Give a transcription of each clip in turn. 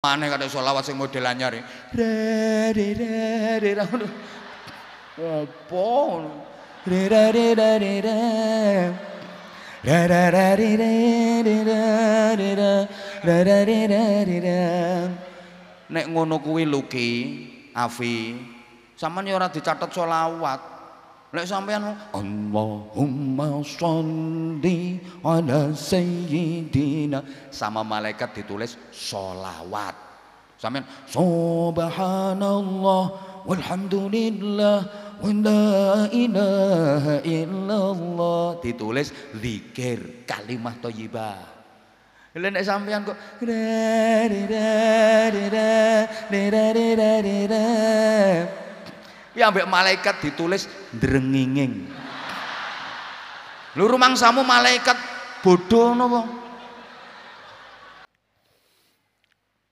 Mane kata sholawat sing model anyar Re re re re Apa? Re re re re re re Re re re re re re re Nek ngono kuwi luki Afi Saman ya ora dicatet sholawat Lek sampean Allahumma sholli ala sayyidina sama malaikat ditulis sholawat Sampean subhanallah walhamdulillah wa la ilaha illallah ditulis zikir kalimat thayyibah. Lha nek sampean kok da da da da da da da Ya ambek malaikat ditulis drenginging. Lu rumang samu malaikat bodoh nopo?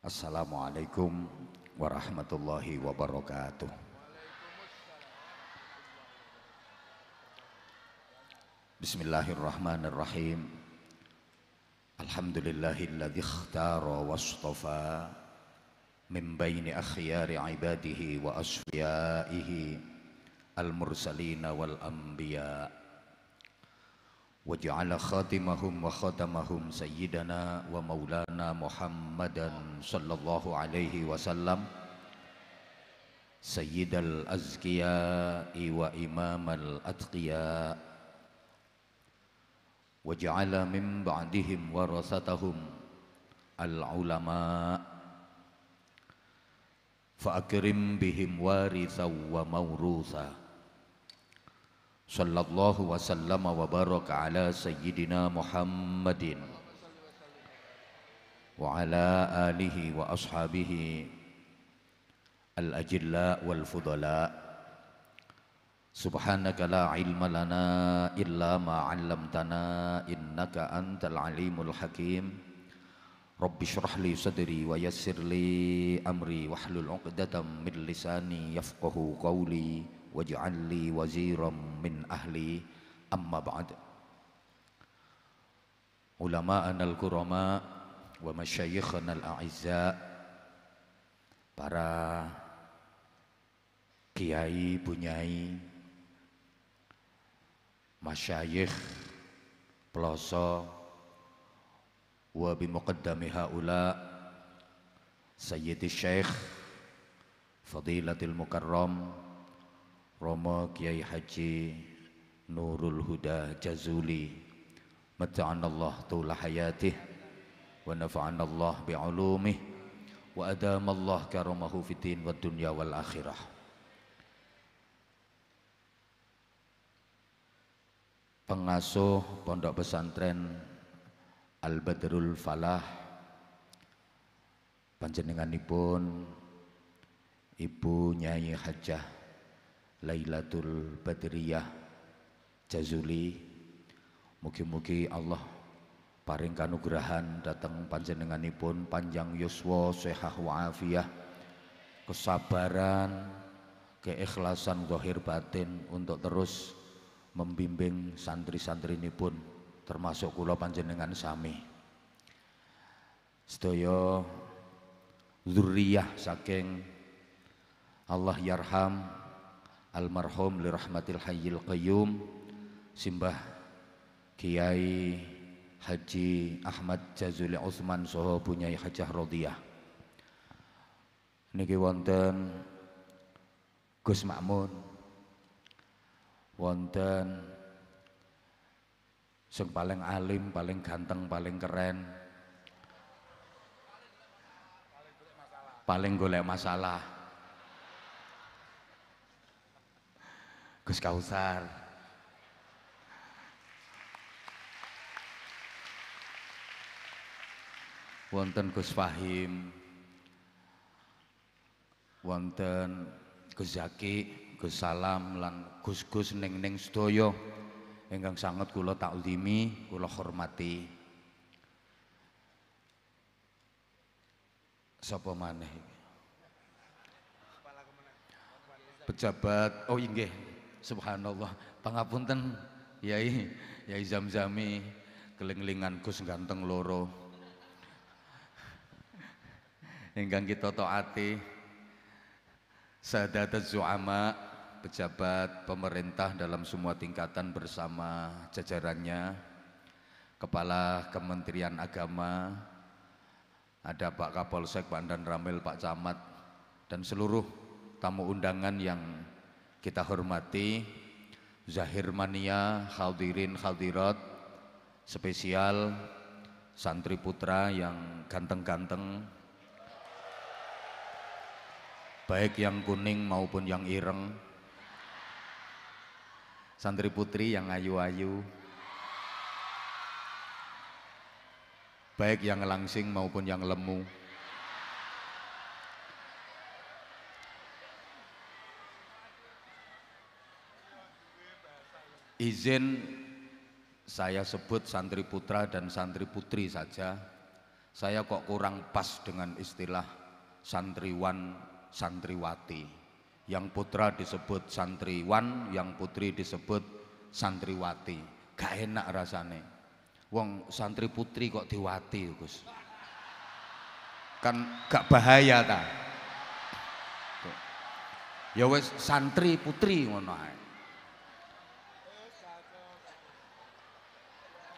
Assalamualaikum warahmatullahi wabarakatuh. Bismillahirrahmanirrahim. Alhamdulillahilladzi ikhtara wastafa من بين أخيار عباده وأصفيائه المرسلين والأنبياء وجعل خاتمهم وخاتمهم سيدنا ومولانا محمدا صلى الله عليه وسلم سيد الأزكياء وإمام الأتقياء وجعل من بعدهم ورثتهم العلماء فأكرم بهم وارثا وموروثا صلى الله وسلم وبارك على سيدنا محمد وعلى آله وأصحابه الأجلاء والفضلاء سبحانك لا علم لنا إلا ما علمتنا إنك أنت العليم الحكيم رب اشرح لي صدري ويسر لي أمري واحلل عقدة من لساني يفقه قولي واجعل لي وزيرا من أهلي أما بعد علماءنا الكرماء ومشايخنا الأعزاء para kiai, bunyai, masyayikh, pelosok, وبمقدم هؤلاء سيد الشيخ فضيلة المكرم روما كياي حجي نور الهدى جزولي متعنا الله طول حياته ونفعنا الله بعلومه وأدام الله كرمه في الدين والدنيا والآخرة pengasuh pondok pesantren Al Badrul Falah panjenenganipun Ibu Nyai Hajah Lailatul Badriyah Jazuli mugi-mugi Allah paring kanugrahan dateng panjenenganipun panjang yuswa sehah wa'afiyah kesabaran keikhlasan zahir batin untuk terus membimbing santri-santri ini pun termasuk kula panjenengan sami. Sedaya zuriyah saking Allah yarham almarhum li rahmatil hayyil qayyum simbah Kiai Haji Ahmad Jazuli Utsman saha punyai Hajah Rodiah. Niki wonten Gus Makmun wonten sing paling alim, paling ganteng, paling keren. Paling golek masalah. Gus Kausar. Wonten Gus Fahim. Wonten Gus Zaki, Gus Salam lan Gus-gus ning-ning sedaya. -ning Enggang sangat kula taklimi, kulo hormati. Sapa maneh Pejabat, oh inggih, subhanallah, pangapunten Yai, Yai Zamzami, kelinglingan kus ganteng loro. Enggang kita toati Sadadat Zu'ama pejabat pemerintah dalam semua tingkatan bersama jajarannya, Kepala Kementerian Agama, ada Pak Kapolsek, Pak Andan Ramil, Pak Camat, dan seluruh tamu undangan yang kita hormati, Zahir Mania, Khaldirin, Khaldirat, spesial santri putra yang ganteng-ganteng, baik yang kuning maupun yang ireng, Santri putri yang ayu-ayu. Baik yang langsing maupun yang lemu. Izin saya sebut santri putra dan santri putri saja. Saya kok kurang pas dengan istilah santriwan, santriwati yang putra disebut santriwan, yang putri disebut santriwati. Gak enak rasane. Wong santri putri kok diwati, Gus. Kan gak bahaya ta. Ya wes santri putri ngono ae.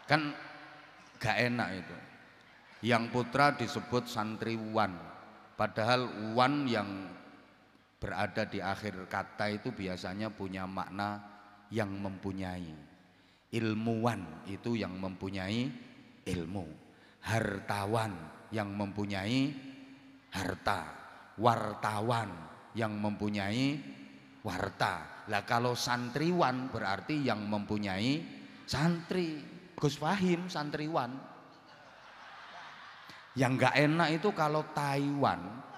Kan gak enak itu. Yang putra disebut santriwan, padahal wan yang berada di akhir kata itu biasanya punya makna yang mempunyai ilmuwan itu yang mempunyai ilmu hartawan yang mempunyai harta wartawan yang mempunyai warta lah kalau santriwan berarti yang mempunyai santri Gus Fahim santriwan yang nggak enak itu kalau Taiwan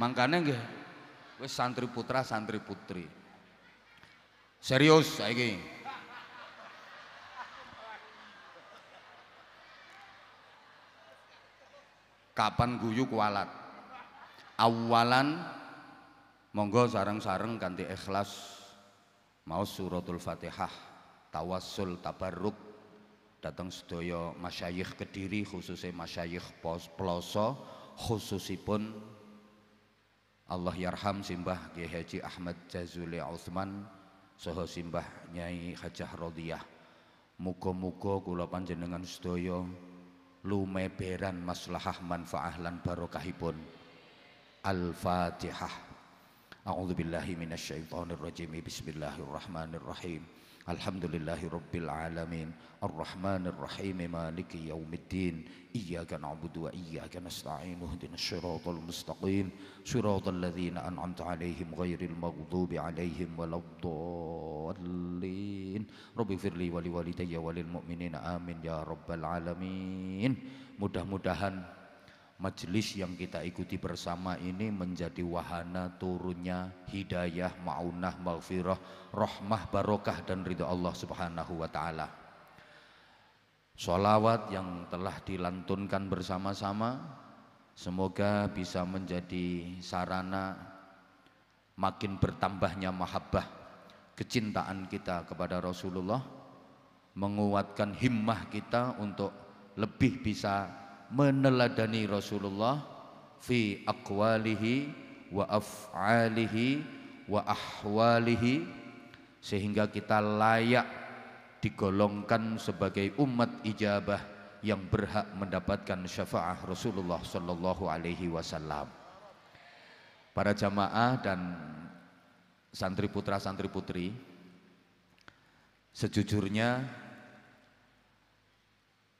Mangkane nggih wis santri putra, santri putri. Serius saiki. Kapan guyu kualat? Awalan monggo sareng-sareng ganti ikhlas mau suratul Fatihah, tawassul tabarruk datang sedaya masyayikh Kediri khususnya masyayikh pos, ploso khususipun Allah yarham simbah Kiai Haji Ahmad Jazuli Osman soho simbah Nyai Hajah Rodiah Muga-muga kula panjenengan sedaya lumeberan maslahah manfaah lan barokahipun. Al-Fatihah. A'udzubillahi minasyaitonirrajim. Bismillahirrahmanirrahim. الحمد لله رب العالمين الرحمن الرحيم مالك يوم الدين إياك نعبد وإياك نستعين اهدنا الصراط المستقيم صراط الذين أنعمت عليهم غير المغضوب عليهم ولا الضالين رب اغفر لي ولوالدي وللمؤمنين آمين يا رب العالمين mudah-mudahan majelis yang kita ikuti bersama ini menjadi wahana turunnya hidayah, ma'unah, maghfirah, rahmah, barokah dan ridho Allah subhanahu wa ta'ala. Salawat yang telah dilantunkan bersama-sama semoga bisa menjadi sarana makin bertambahnya mahabbah kecintaan kita kepada Rasulullah menguatkan himmah kita untuk lebih bisa meneladani Rasulullah fi aqwalihi wa af'alihi wa ahwalihi sehingga kita layak digolongkan sebagai umat ijabah yang berhak mendapatkan syafaah Rasulullah sallallahu alaihi wasallam. Para jamaah dan santri putra santri putri sejujurnya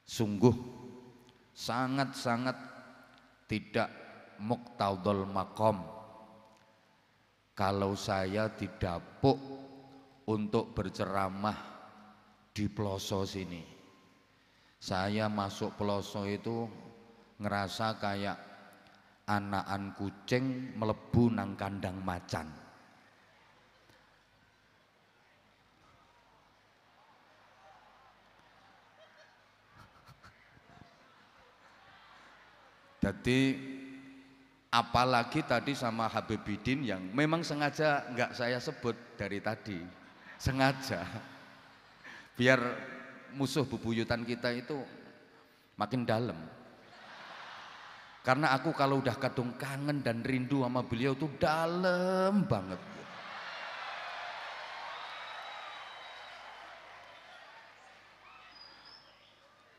sungguh sangat-sangat tidak muktadol makom kalau saya didapuk untuk berceramah di peloso sini saya masuk peloso itu ngerasa kayak anakan kucing melebu nang kandang macan Jadi apalagi tadi sama Habibidin yang memang sengaja nggak saya sebut dari tadi, sengaja biar musuh bubuyutan kita itu makin dalam. Karena aku kalau udah kadung kangen dan rindu sama beliau tuh dalam banget.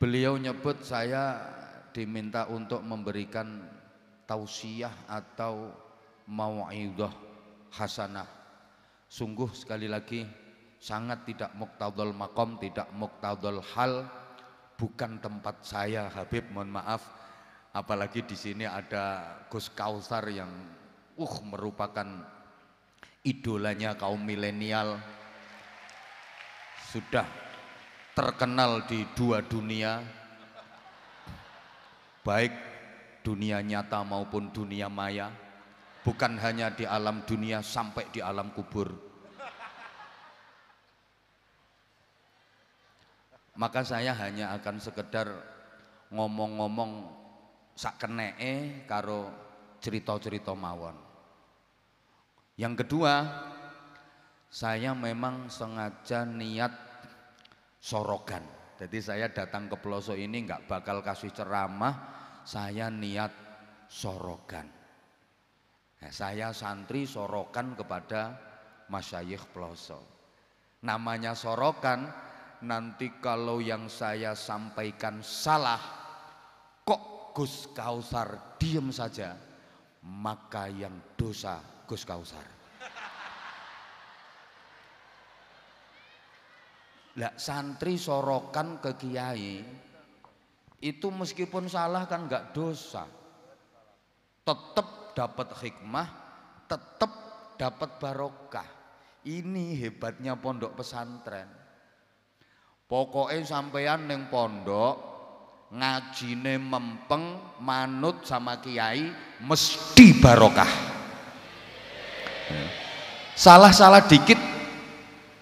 Beliau nyebut saya diminta untuk memberikan tausiah atau mau'idah hasanah. Sungguh sekali lagi sangat tidak muktadol makom, tidak muktadol hal, bukan tempat saya Habib, mohon maaf. Apalagi di sini ada Gus Kausar yang uh merupakan idolanya kaum milenial. Sudah terkenal di dua dunia, baik dunia nyata maupun dunia maya, bukan hanya di alam dunia sampai di alam kubur. Maka saya hanya akan sekedar ngomong-ngomong sakenee karo cerita-cerita mawon. Yang kedua, saya memang sengaja niat sorogan jadi saya datang ke pelosok ini nggak bakal kasih ceramah, saya niat sorokan. Nah, saya santri sorokan kepada masyayikh pelosok. Namanya sorokan, nanti kalau yang saya sampaikan salah, kok Gus Kausar diem saja, maka yang dosa Gus Kausar. Lah santri sorokan ke kiai itu meskipun salah kan nggak dosa. Tetap dapat hikmah, tetap dapat barokah. Ini hebatnya pondok pesantren. Pokoknya sampean neng pondok ngajine mempeng manut sama kiai mesti barokah. Salah-salah dikit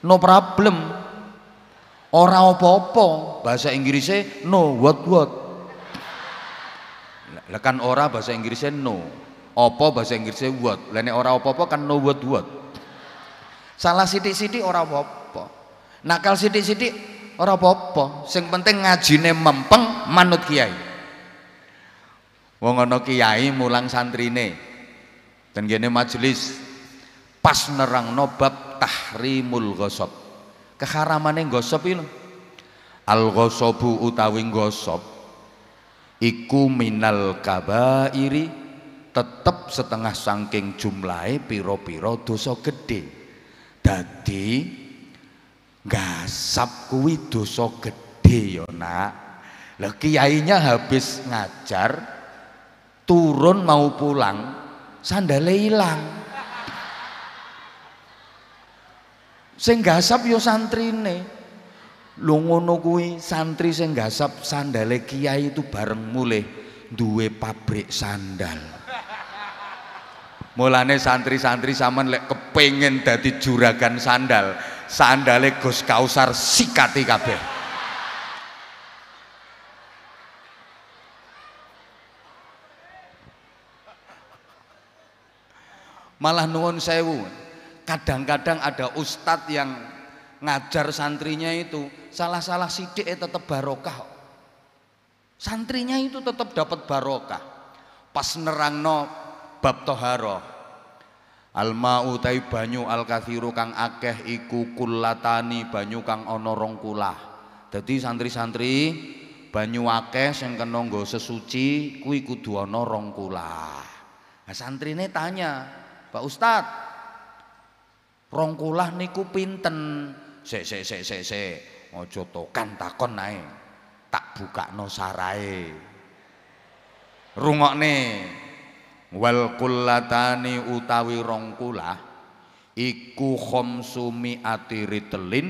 no problem Orang apa-apa, bahasa Inggrisnya no what what. kan ora bahasa Inggrisnya no. Apa bahasa Inggrisnya what. Lainnya orang ora apa-apa kan no what what. Salah sidik sidik orang apa-apa. Nakal sidik sidik orang apa-apa. Sing penting ngajine mempeng manut kiai. Wong ana kiai mulang santrine. Dan gini majelis pas nerang nobab tahrimul ghosob keharamane gosop iki al ghosobu utawi gosop iku minal kabairi tetep setengah sangking jumlahe piro-piro dosa gede dadi gasap kuwi dosa gede ya nak lah kiainya habis ngajar turun mau pulang sandale hilang Sing gasap ya santrine. Lu ngono kuwi santri sing gasap sandale kiai itu bareng mulih duwe pabrik sandal. Mulane santri-santri sampean lek kepengin dadi juragan sandal, sandale Gus Kausar sikati kabeh. Malah nuwun sewu kadang-kadang ada ustadz yang ngajar santrinya itu salah-salah sidik tetap barokah santrinya itu tetap dapat barokah pas nerangno bab toharoh al mau tai banyu al kathiru kang akeh iku kulatani banyu kang ono rong kulah santri-santri banyu akeh yang kena sesuci ku kudu dua rong kulah nah santrine tanya Pak Ustadz Rongkulah niku pinten? Sik sik sik sik sik. Aja tokan takon nae. Tak sarai, sarae. nih, Wal kullatani utawi rongkulah iku khamsumi atiritelin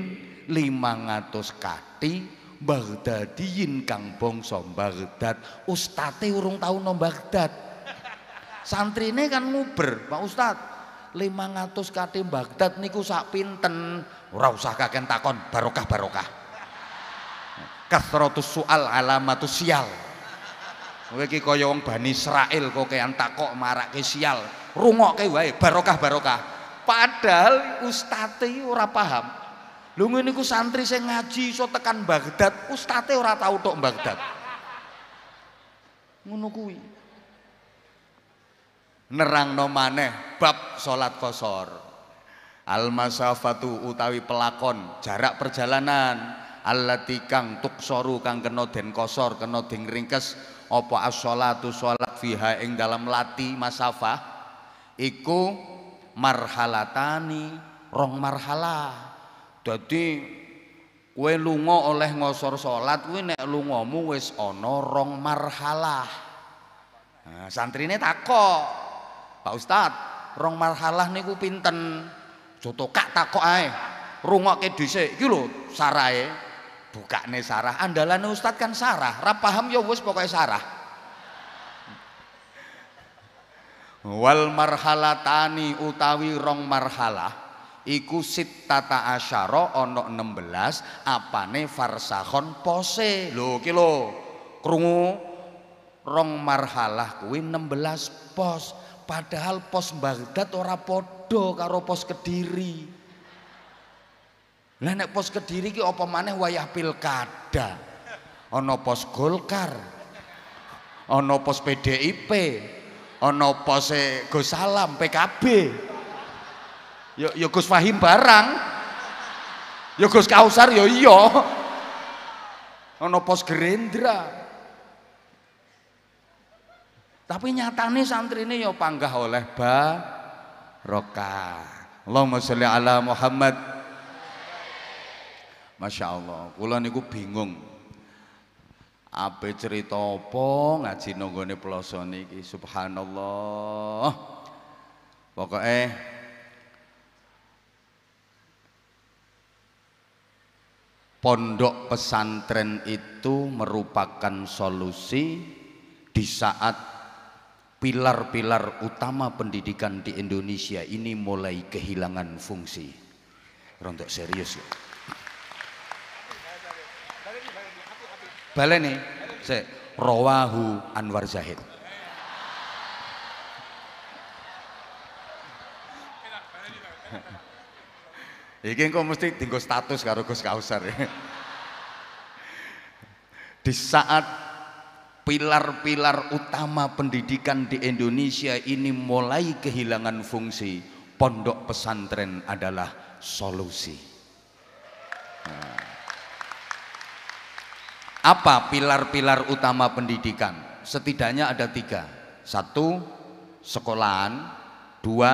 500 kati Baghdadiyin kang bangsa Baghdad ustate urung tau nang Baghdad santrine kan nguber Pak Ustad 500 kate Baghdad niku sak pinten ora usah kaken takon barokah barokah kasratus sual alamatus sial kowe iki kaya wong Bani Israil kokean takok marake sial rungokke wae barokah barokah padahal ustate ora paham lho ngene iku santri sing ngaji iso tekan Baghdad ustate ora tau tok Baghdad ngono kuwi nerangno maneh bab sholat kosor al masafatu utawi pelakon jarak perjalanan allati kang soru kang keno den kosor keno den ringkes opo as-sholatu sholat fiha ing dalam lati masafah iku marhalatani rong marhalah jadi kue lungo oleh ngosor sholat kue nek lungomu wis ono rong marhalah nah, santrine takok Pak Ustadz rong marhalah niku pinten Joto kak takok ae rungokke dhisik iki lho sarahe bukane sarah andalane ustad kan sarah ra paham ya wis pokoke sarah wal marhalatani utawi rong marhalah iku tata asyara ana 16 apane farsahon pose lho iki lho krungu rong marhalah kuwi 16 pos Padahal pos Baghdad ora podo karo pos Kediri. Lah nek pos Kediri ki apa maneh wayah pilkada. Ana pos Golkar. Ana pos PDIP. Ana pos eh, Gus Salam PKB. Yo ya, yo ya Gus Fahim barang. Yo ya Gus Kausar yo iya. Ana pos Gerindra. Tapi nyatane ini ya panggah oleh barokah. Allahumma sholli ala Muhammad. Masya Allah, kula niku bingung. Apa cerita apa ngaji nonggone ploso niki subhanallah. Pokoknya Pondok pesantren itu merupakan solusi di saat pilar-pilar utama pendidikan di Indonesia ini mulai kehilangan fungsi. Rontok serius ya. Baleni, se Rawahu Anwar Zahid. Iki engko mesti tinggal status karo Gus Kausar. Di saat pilar-pilar utama pendidikan di Indonesia ini mulai kehilangan fungsi, pondok pesantren adalah solusi. Nah. Apa pilar-pilar utama pendidikan? Setidaknya ada tiga. Satu, sekolahan. Dua,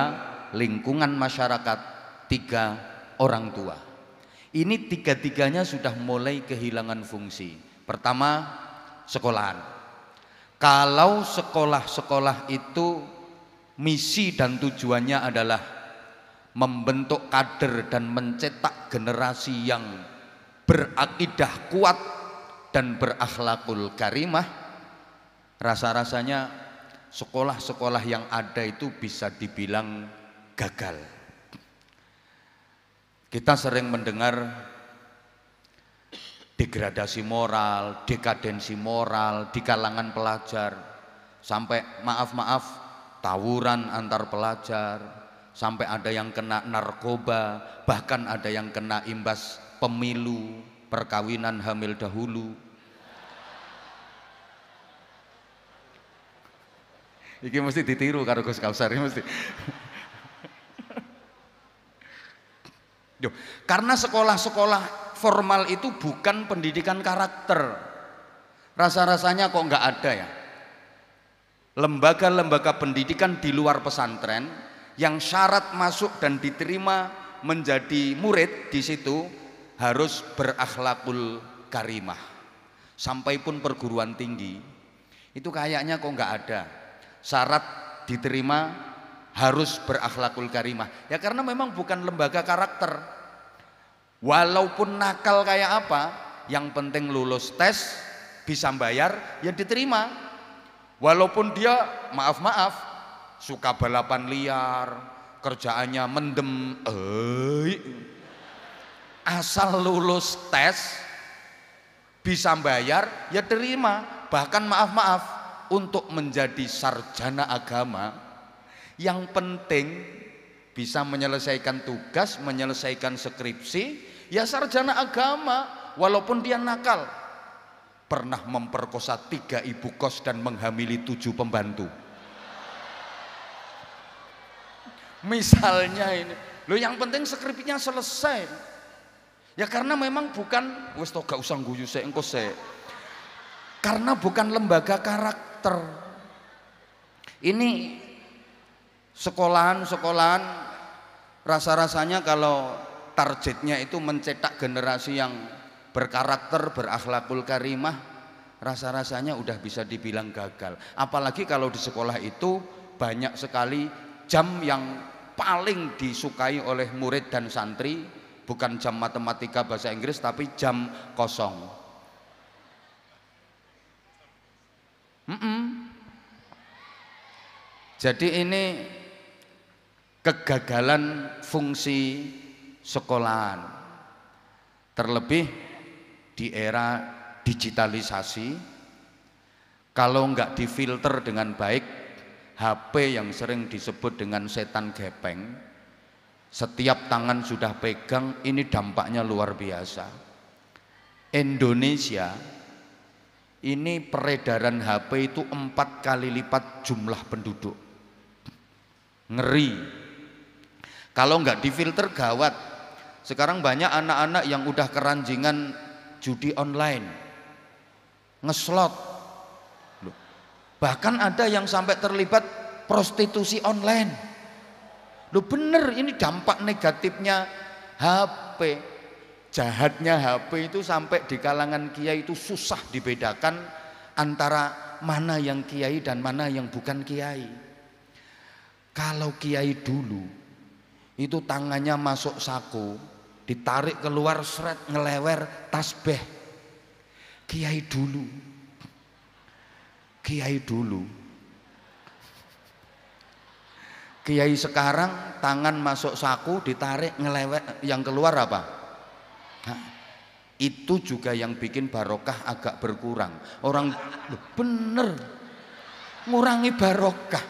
lingkungan masyarakat. Tiga, orang tua. Ini tiga-tiganya sudah mulai kehilangan fungsi. Pertama, sekolahan kalau sekolah-sekolah itu misi dan tujuannya adalah membentuk kader dan mencetak generasi yang berakidah kuat dan berakhlakul karimah, rasa-rasanya sekolah-sekolah yang ada itu bisa dibilang gagal. Kita sering mendengar degradasi moral, dekadensi moral di kalangan pelajar, sampai maaf-maaf tawuran antar pelajar, sampai ada yang kena narkoba, bahkan ada yang kena imbas pemilu, perkawinan hamil dahulu. Iki mesti ditiru karo Gus Kausar mesti. Yo, karena sekolah-sekolah formal itu bukan pendidikan karakter. Rasa-rasanya kok nggak ada ya. Lembaga-lembaga pendidikan di luar pesantren yang syarat masuk dan diterima menjadi murid di situ harus berakhlakul karimah. Sampai pun perguruan tinggi itu kayaknya kok nggak ada syarat diterima harus berakhlakul karimah. Ya karena memang bukan lembaga karakter, Walaupun nakal kayak apa, yang penting lulus tes, bisa bayar, ya diterima. Walaupun dia maaf-maaf suka balapan liar, kerjaannya mendem, eh, asal lulus tes bisa bayar ya terima bahkan maaf-maaf untuk menjadi sarjana agama yang penting bisa menyelesaikan tugas menyelesaikan skripsi Ya sarjana agama, walaupun dia nakal, pernah memperkosa tiga ibu kos dan menghamili tujuh pembantu. Misalnya ini, loh yang penting skripnya selesai. Ya karena memang bukan, wes toga usang guyu saya engkau saya. Karena bukan lembaga karakter. Ini sekolahan-sekolahan rasa-rasanya kalau targetnya itu mencetak generasi yang berkarakter, berakhlakul karimah, rasa-rasanya udah bisa dibilang gagal. Apalagi kalau di sekolah itu banyak sekali jam yang paling disukai oleh murid dan santri, bukan jam matematika bahasa Inggris tapi jam kosong. Mm -mm. Jadi ini kegagalan fungsi sekolahan. Terlebih di era digitalisasi, kalau nggak difilter dengan baik, HP yang sering disebut dengan setan gepeng, setiap tangan sudah pegang, ini dampaknya luar biasa. Indonesia ini peredaran HP itu empat kali lipat jumlah penduduk. Ngeri. Kalau nggak difilter gawat, sekarang banyak anak-anak yang udah keranjingan judi online. Ngeslot. Bahkan ada yang sampai terlibat prostitusi online. Loh bener ini dampak negatifnya HP. Jahatnya HP itu sampai di kalangan kiai itu susah dibedakan antara mana yang kiai dan mana yang bukan kiai. Kalau kiai dulu itu tangannya masuk saku, ditarik keluar seret ngelewer tasbih kiai dulu kiai dulu kiai sekarang tangan masuk saku ditarik ngelewer yang keluar apa Hah? itu juga yang bikin barokah agak berkurang orang bener ngurangi barokah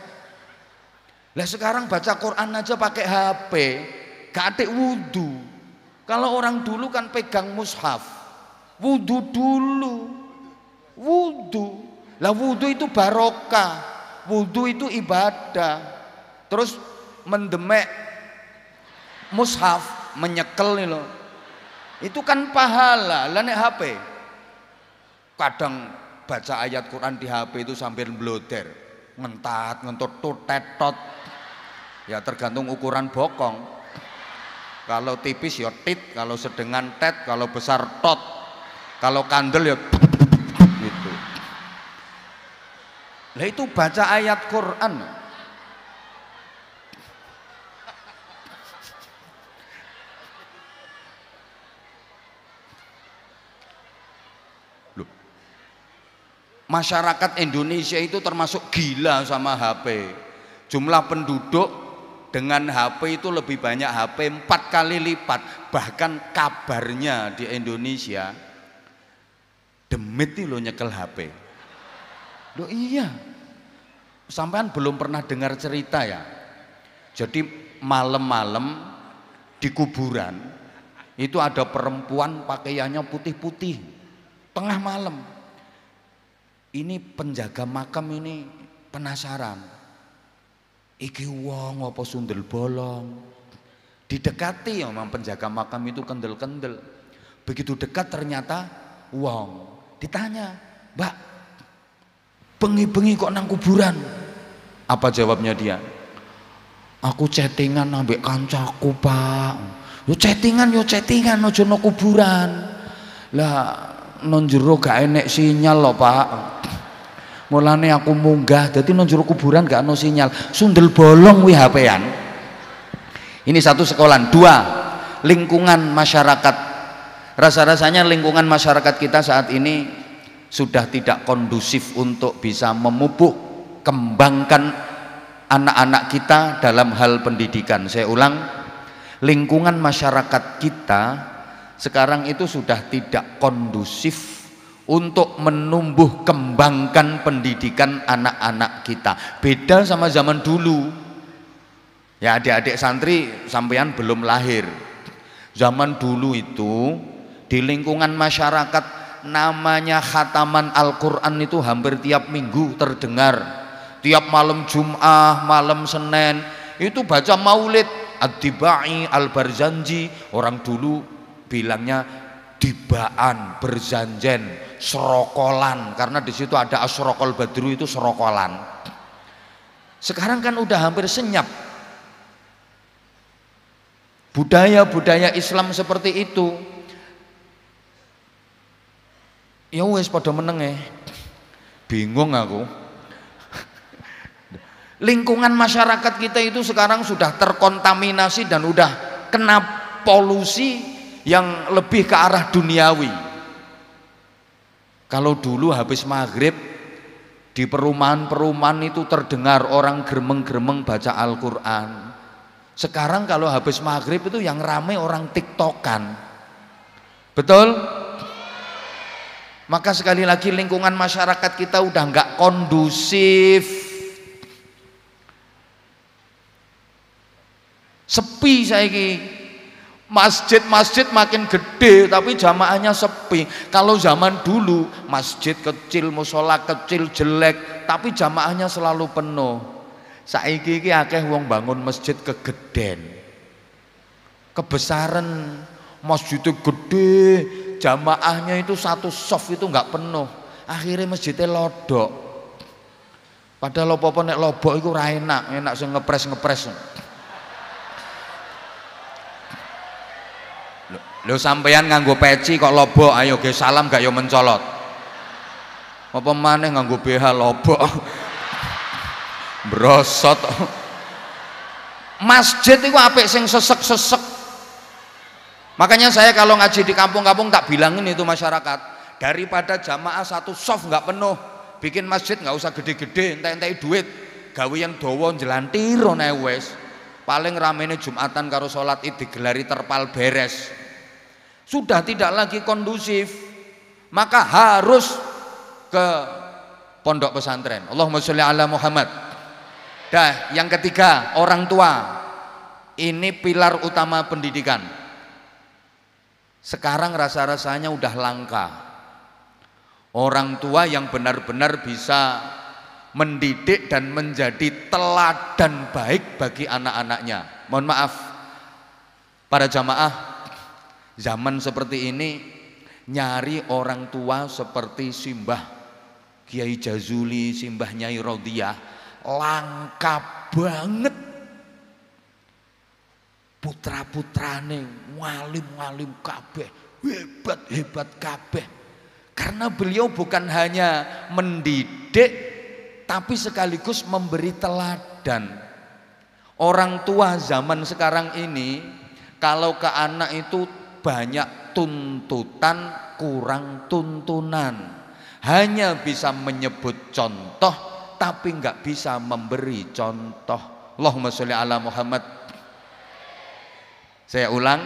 lah sekarang baca Quran aja pakai HP gak ada wudhu kalau orang dulu kan pegang mushaf, wudhu dulu, wudhu. Lah wudhu itu barokah, wudhu itu ibadah. Terus mendemek mushaf, menyekel nih loh. Itu kan pahala, lah nek HP. Kadang baca ayat Quran di HP itu sambil bloder, ngentat, ngentut, tetot, Ya tergantung ukuran bokong kalau tipis ya tit kalau sedengan tet kalau besar tot kalau kandel ya gitu nah itu baca ayat Quran Masyarakat Indonesia itu termasuk gila sama HP. Jumlah penduduk dengan HP itu lebih banyak HP empat kali lipat bahkan kabarnya di Indonesia demit lo nyekel HP lo iya sampean belum pernah dengar cerita ya jadi malam-malam di kuburan itu ada perempuan pakaiannya putih-putih tengah malam ini penjaga makam ini penasaran Iki wong apa sundel bolong. Didekati ya memang penjaga makam itu kendel-kendel. Begitu dekat ternyata wong. Ditanya, "Mbak, bengi-bengi kok nang kuburan?" Apa jawabnya dia? Aku chattingan ambek kancaku, Pak. Yo chattingan, yo chattingan aja no kuburan. Lah nonjuro jero gak enek sinyal loh, Pak. Mulane aku munggah, jadi nonjur kuburan gak no sinyal. Sundel bolong wi HP-an. Ini satu sekolah, Dua, lingkungan masyarakat. Rasa-rasanya lingkungan masyarakat kita saat ini sudah tidak kondusif untuk bisa memupuk, kembangkan anak-anak kita dalam hal pendidikan. Saya ulang, lingkungan masyarakat kita sekarang itu sudah tidak kondusif untuk menumbuh kembangkan pendidikan anak-anak kita. Beda sama zaman dulu. Ya adik-adik santri sampean belum lahir. Zaman dulu itu di lingkungan masyarakat namanya khataman Al-Quran itu hampir tiap minggu terdengar tiap malam Jum'ah, malam Senin itu baca maulid Ad-Dibai, Al-Barzanji orang dulu bilangnya dibaan, berzanjen serokolan karena di situ ada asrokol badru itu serokolan. Sekarang kan udah hampir senyap. Budaya-budaya Islam seperti itu. Ya wes pada meneng e. Bingung aku. Lingkungan masyarakat kita itu sekarang sudah terkontaminasi dan udah kena polusi yang lebih ke arah duniawi. Kalau dulu habis maghrib di perumahan-perumahan itu terdengar orang geremeng-geremeng baca Al-Quran. Sekarang kalau habis maghrib itu yang rame orang tiktokan. Betul? Maka sekali lagi lingkungan masyarakat kita udah nggak kondusif. Sepi saya ini Masjid-masjid makin gede tapi jamaahnya sepi. Kalau zaman dulu masjid kecil, musola kecil jelek, tapi jamaahnya selalu penuh. Saiki iki akeh wong bangun masjid kegeden. Kebesaran masjid itu gede, jamaahnya itu satu soft itu nggak penuh. Akhirnya masjidnya lodok. Padahal apa-apa nek lobok itu raih enak, enak sih ngepres-ngepres. Lho sampeyan nganggo peci kok lobok, ayo ge salam gak yo mencolot. Apa maneh nganggo BH lobok. Brosot. Masjid itu apik sing sesek-sesek. Makanya saya kalau ngaji di kampung-kampung tak bilangin itu masyarakat. Daripada jamaah satu soft nggak penuh, bikin masjid nggak usah gede-gede, entai-entai duit. yang dowo jelantir wis. Paling ini Jumatan karo sholat Id digelari terpal beres sudah tidak lagi kondusif maka harus ke pondok pesantren Allahumma sholli ala Muhammad dah yang ketiga orang tua ini pilar utama pendidikan sekarang rasa-rasanya udah langka orang tua yang benar-benar bisa mendidik dan menjadi teladan baik bagi anak-anaknya mohon maaf para jamaah Zaman seperti ini nyari orang tua seperti Simbah Kiai Jazuli, Simbah Nyai Rodiah langka banget. Putra-putrane walim-walim kabeh, hebat-hebat kabeh. Karena beliau bukan hanya mendidik tapi sekaligus memberi teladan. Orang tua zaman sekarang ini kalau ke anak itu banyak tuntutan, kurang tuntunan. Hanya bisa menyebut contoh, tapi nggak bisa memberi contoh. Allahumma sholli ala Muhammad. Saya ulang,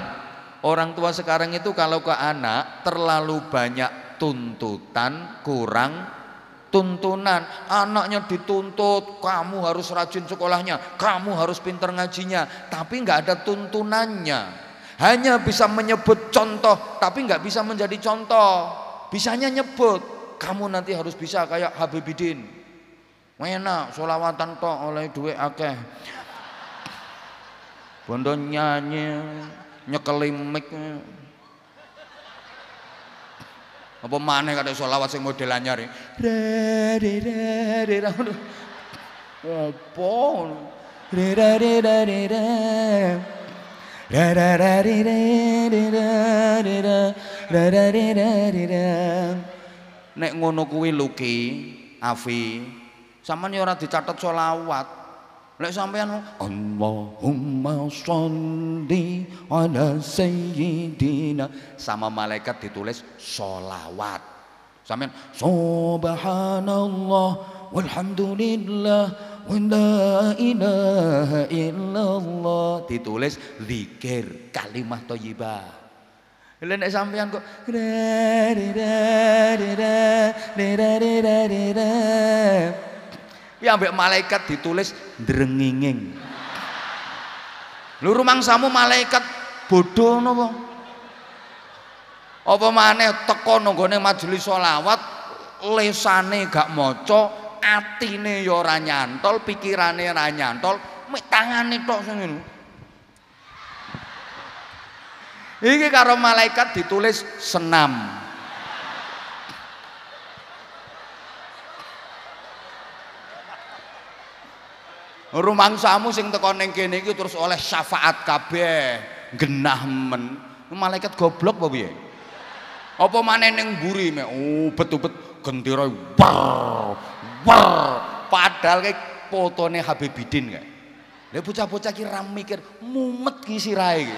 orang tua sekarang itu kalau ke anak terlalu banyak tuntutan, kurang tuntunan anaknya dituntut kamu harus rajin sekolahnya kamu harus pinter ngajinya tapi nggak ada tuntunannya hanya bisa menyebut contoh tapi nggak bisa menjadi contoh bisanya nyebut kamu nanti harus bisa kayak Habibidin mena solawatan toh oleh duwe akeh bondo nyanyi nyekelimik apa maneh kata solawat sing model anyar e? re re re re apa re re re re Nek ngono kuwi Luki, Afi, sampean ya ora dicatet selawat. Lek sampean Allahumma sholli ala sayyidina sama malaikat ditulis solawat. Sampean subhanallah walhamdulillah la ilaha illallah ditulis zikir kalimat thayyibah Lha nek sampean kok Ya ambek malaikat ditulis drenginging. Lu rumangsamu malaikat bodoh napa? Apa maneh teko nanggone majelis selawat lesane gak maca, atine ya ora nyantol, pikirane ora nyantol, mek tangane tok sing ngono. Iki karo malaikat ditulis senam. rumangsamu sing teko ning kene iki terus oleh syafaat kabeh genah men malaikat goblok apa piye apa maneh ning mburi me ubet-ubet oh, gendera wer padahal kayak fotone Habibidin kayak Dia bocah-bocah kiram mikir, mumet ki sirahe ki.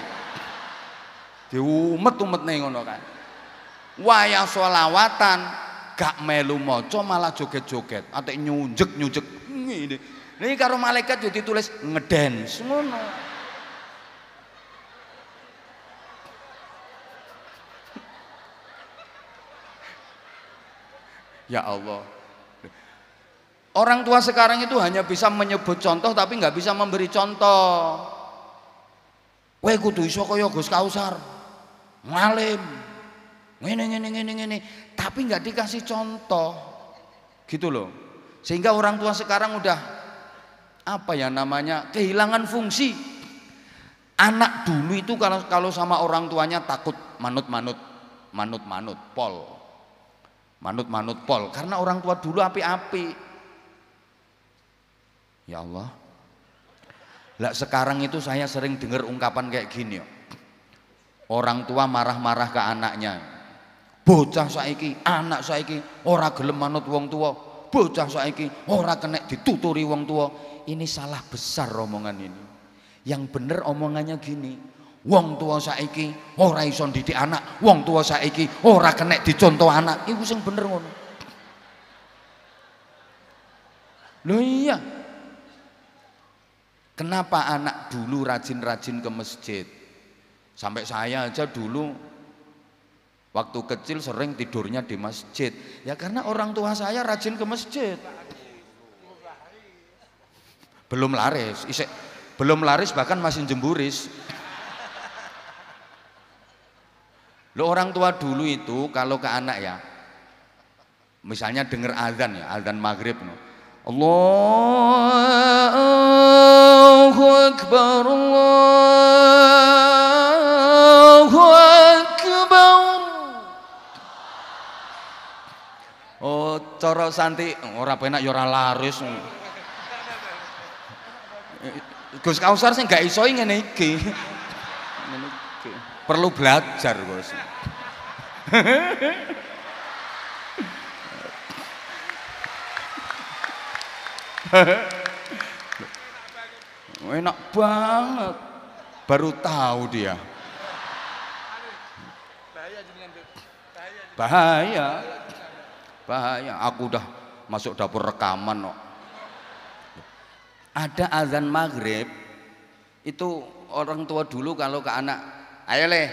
diumet nih ngono kan. Wayang solawatan gak melu maca malah joget-joget, atik nyunjek-nyunjek Ini Niki karo malaikat jadi tulis ngeden, semua Ya Allah, Orang tua sekarang itu hanya bisa menyebut contoh tapi nggak bisa memberi contoh. Wae kudu iso kaya Gus Kausar. Ngalim. Ngene ngene ngene ngene, tapi nggak dikasih contoh. Gitu loh. Sehingga orang tua sekarang udah apa ya namanya? kehilangan fungsi. Anak dulu itu kalau kalau sama orang tuanya takut manut-manut, manut-manut pol. Manut-manut pol karena orang tua dulu api-api. Ya Allah. Lah sekarang itu saya sering dengar ungkapan kayak gini Orang tua marah-marah ke anaknya. Bocah saiki, anak saiki ora gelem manut wong tua. Bocah saiki ora kena dituturi wong tua. Ini salah besar omongan ini. Yang benar omongannya gini. Wong tua saiki ora ison didik anak, wong tua saiki ora kena dicontoh anak. Iku yang benar ngono. Loh iya, Kenapa anak dulu rajin-rajin ke masjid? Sampai saya aja dulu waktu kecil sering tidurnya di masjid. Ya karena orang tua saya rajin ke masjid. Belum laris, isek belum laris bahkan masih jemburis. Lo orang tua dulu itu kalau ke anak ya, misalnya dengar azan ya, azan maghrib, Allah الله أكبر الله أكبر Oh, coro santi ora penak ya ora laris. Gus Kausar sing gak iso Ngene iki. Perlu belajar, Gus. Hehehe Enak banget. Baru tahu dia. Bahaya. Bahaya. Aku udah masuk dapur rekaman kok. Ada azan maghrib itu orang tua dulu kalau ke anak, ayo leh,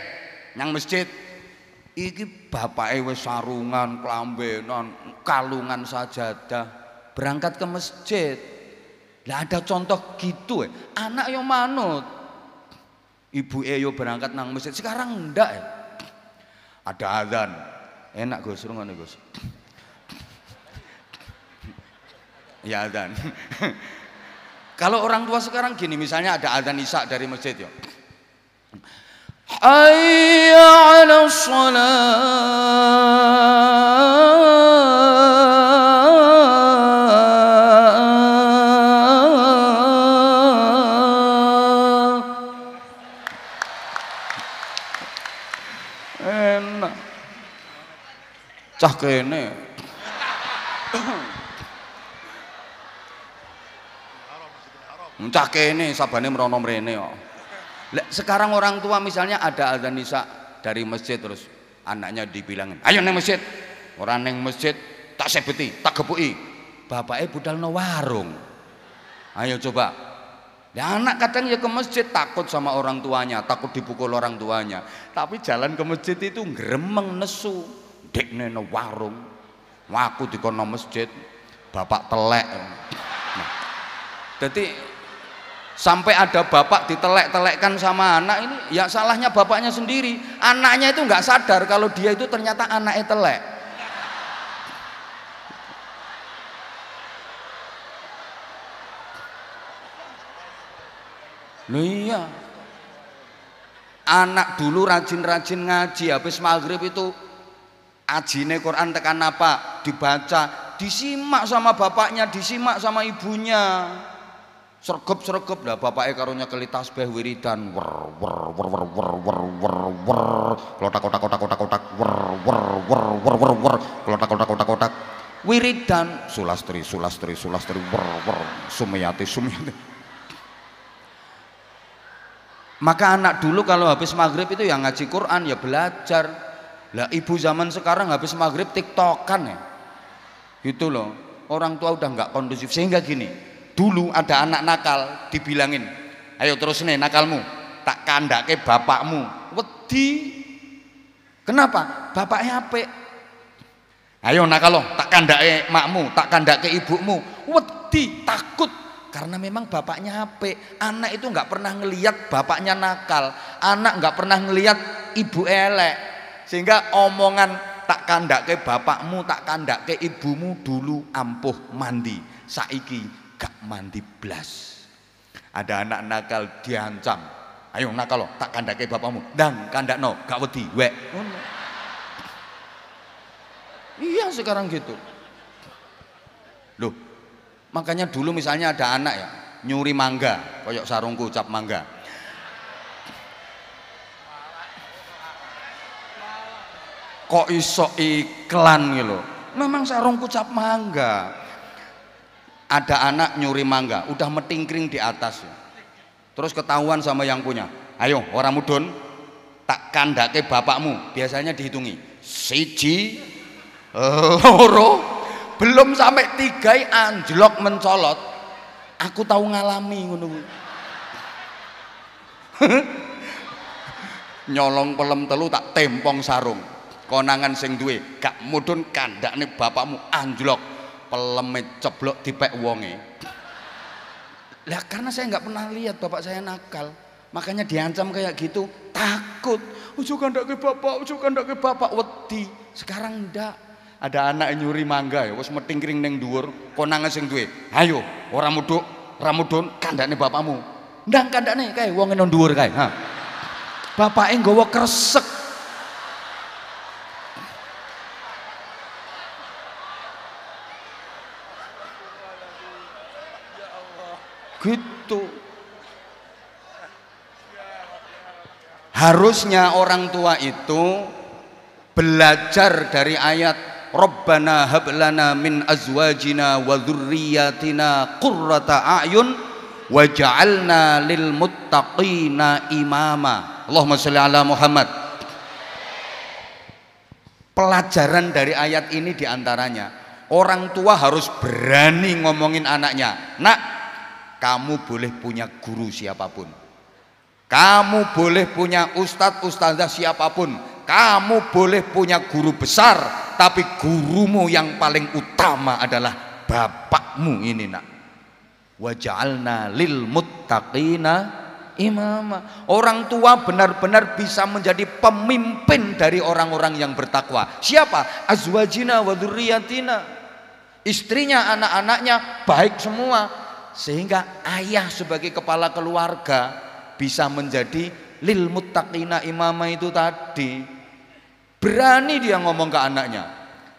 nyang masjid. Iki bapak ewe sarungan, kelambenan, kalungan sajadah, berangkat ke masjid. Lah ada contoh gitu ya. Anak yang manut. Ibu eyo berangkat nang masjid. Sekarang enggak ya. Eh. Ada azan. Enak Gus, nih Gus. Ya adzan Kalau orang tua sekarang gini, misalnya ada azan Isya dari masjid ya. Hayya 'ala salat. cah kene cah kene sabane merono mrene kok sekarang orang tua misalnya ada azan isya dari masjid terus anaknya dibilangin ayo neng masjid orang neng masjid tak sebeti tak gepuki. bapaknya budal no warung ayo coba Ya anak kadang ya ke masjid takut sama orang tuanya, takut dipukul orang tuanya. Tapi jalan ke masjid itu gremeng nesu gedek no warung aku kono masjid bapak telek nah, jadi sampai ada bapak ditelek-telekkan sama anak ini ya salahnya bapaknya sendiri anaknya itu nggak sadar kalau dia itu ternyata anaknya telek nah, iya. Anak dulu rajin-rajin ngaji, habis maghrib itu ajine Quran tekan apa dibaca disimak sama bapaknya disimak sama ibunya sergep sergep lah bapaknya karunya keli tasbih wiridan wer wer wer wer wer wer wer wer kotak kotak kotak kotak kotak wer wer wer wer wer wer kotak kotak kotak kotak wiridan sulastri sulastri sulastri wer wer sumiyati sumiyati maka anak dulu kalau habis maghrib itu ya ngaji Quran ya belajar lah ibu zaman sekarang habis maghrib tiktokan ya. Gitu loh. Orang tua udah nggak kondusif sehingga gini. Dulu ada anak nakal dibilangin, ayo terus nih nakalmu, tak kandak ke bapakmu. Wedi. Kenapa? Bapaknya apik. Ayo nakal loh, tak kandak ke makmu, tak kandak ke ibumu. Wedi, takut karena memang bapaknya HP, Anak itu nggak pernah ngeliat bapaknya nakal. Anak nggak pernah ngeliat ibu elek sehingga omongan tak kandak ke bapakmu, tak kandak ke ibumu dulu ampuh mandi. Saiki gak mandi blas. Ada anak nakal diancam. Ayo nakal lo, tak kandak ke bapakmu. dan Dang no gak wedi, weh Iya sekarang gitu. Loh, makanya dulu misalnya ada anak ya nyuri mangga, koyok sarungku ucap mangga. kok iso iklan gitu memang sarung kucap mangga ada anak nyuri mangga udah metingkring di atas ya. terus ketahuan sama yang punya ayo orang mudun tak kandake bapakmu biasanya dihitungi siji eh, loro belum sampai tiga anjlok mencolot aku tahu ngalami ngono nyolong pelem telu tak tempong sarung konangan sing duwe gak mudhun nih bapakmu anjlok peleme ceblok dipek wonge lah karena saya nggak pernah lihat bapak saya nakal makanya diancam kayak gitu takut ujuk ke bapak ujuk ke bapak wedi sekarang ndak ada anak nyuri mangga ya wis metingkring neng dhuwur konangan sing duwe ayo ora muduk ora mudhun nih bapakmu ndang kandak kae wong nang dhuwur kae ha bapake nggawa kresek Gitu. Harusnya orang tua itu belajar dari ayat Rabbana hablana min azwajina wa dhurriyatina qurrata a'yun waj'alna lil muttaqina imama. Allahumma salli ala Muhammad. Pelajaran dari ayat ini diantaranya orang tua harus berani ngomongin anaknya. Nak, kamu boleh punya guru siapapun. Kamu boleh punya ustadz ustazah siapapun. Kamu boleh punya guru besar, tapi gurumu yang paling utama adalah bapakmu ini nak. Waj'alna lil muttaqina imama. Orang tua benar-benar bisa menjadi pemimpin dari orang-orang yang bertakwa. Siapa? Azwajina wa Istrinya, anak-anaknya baik semua, sehingga ayah sebagai kepala keluarga bisa menjadi lil muttaqina imama itu tadi. Berani dia ngomong ke anaknya.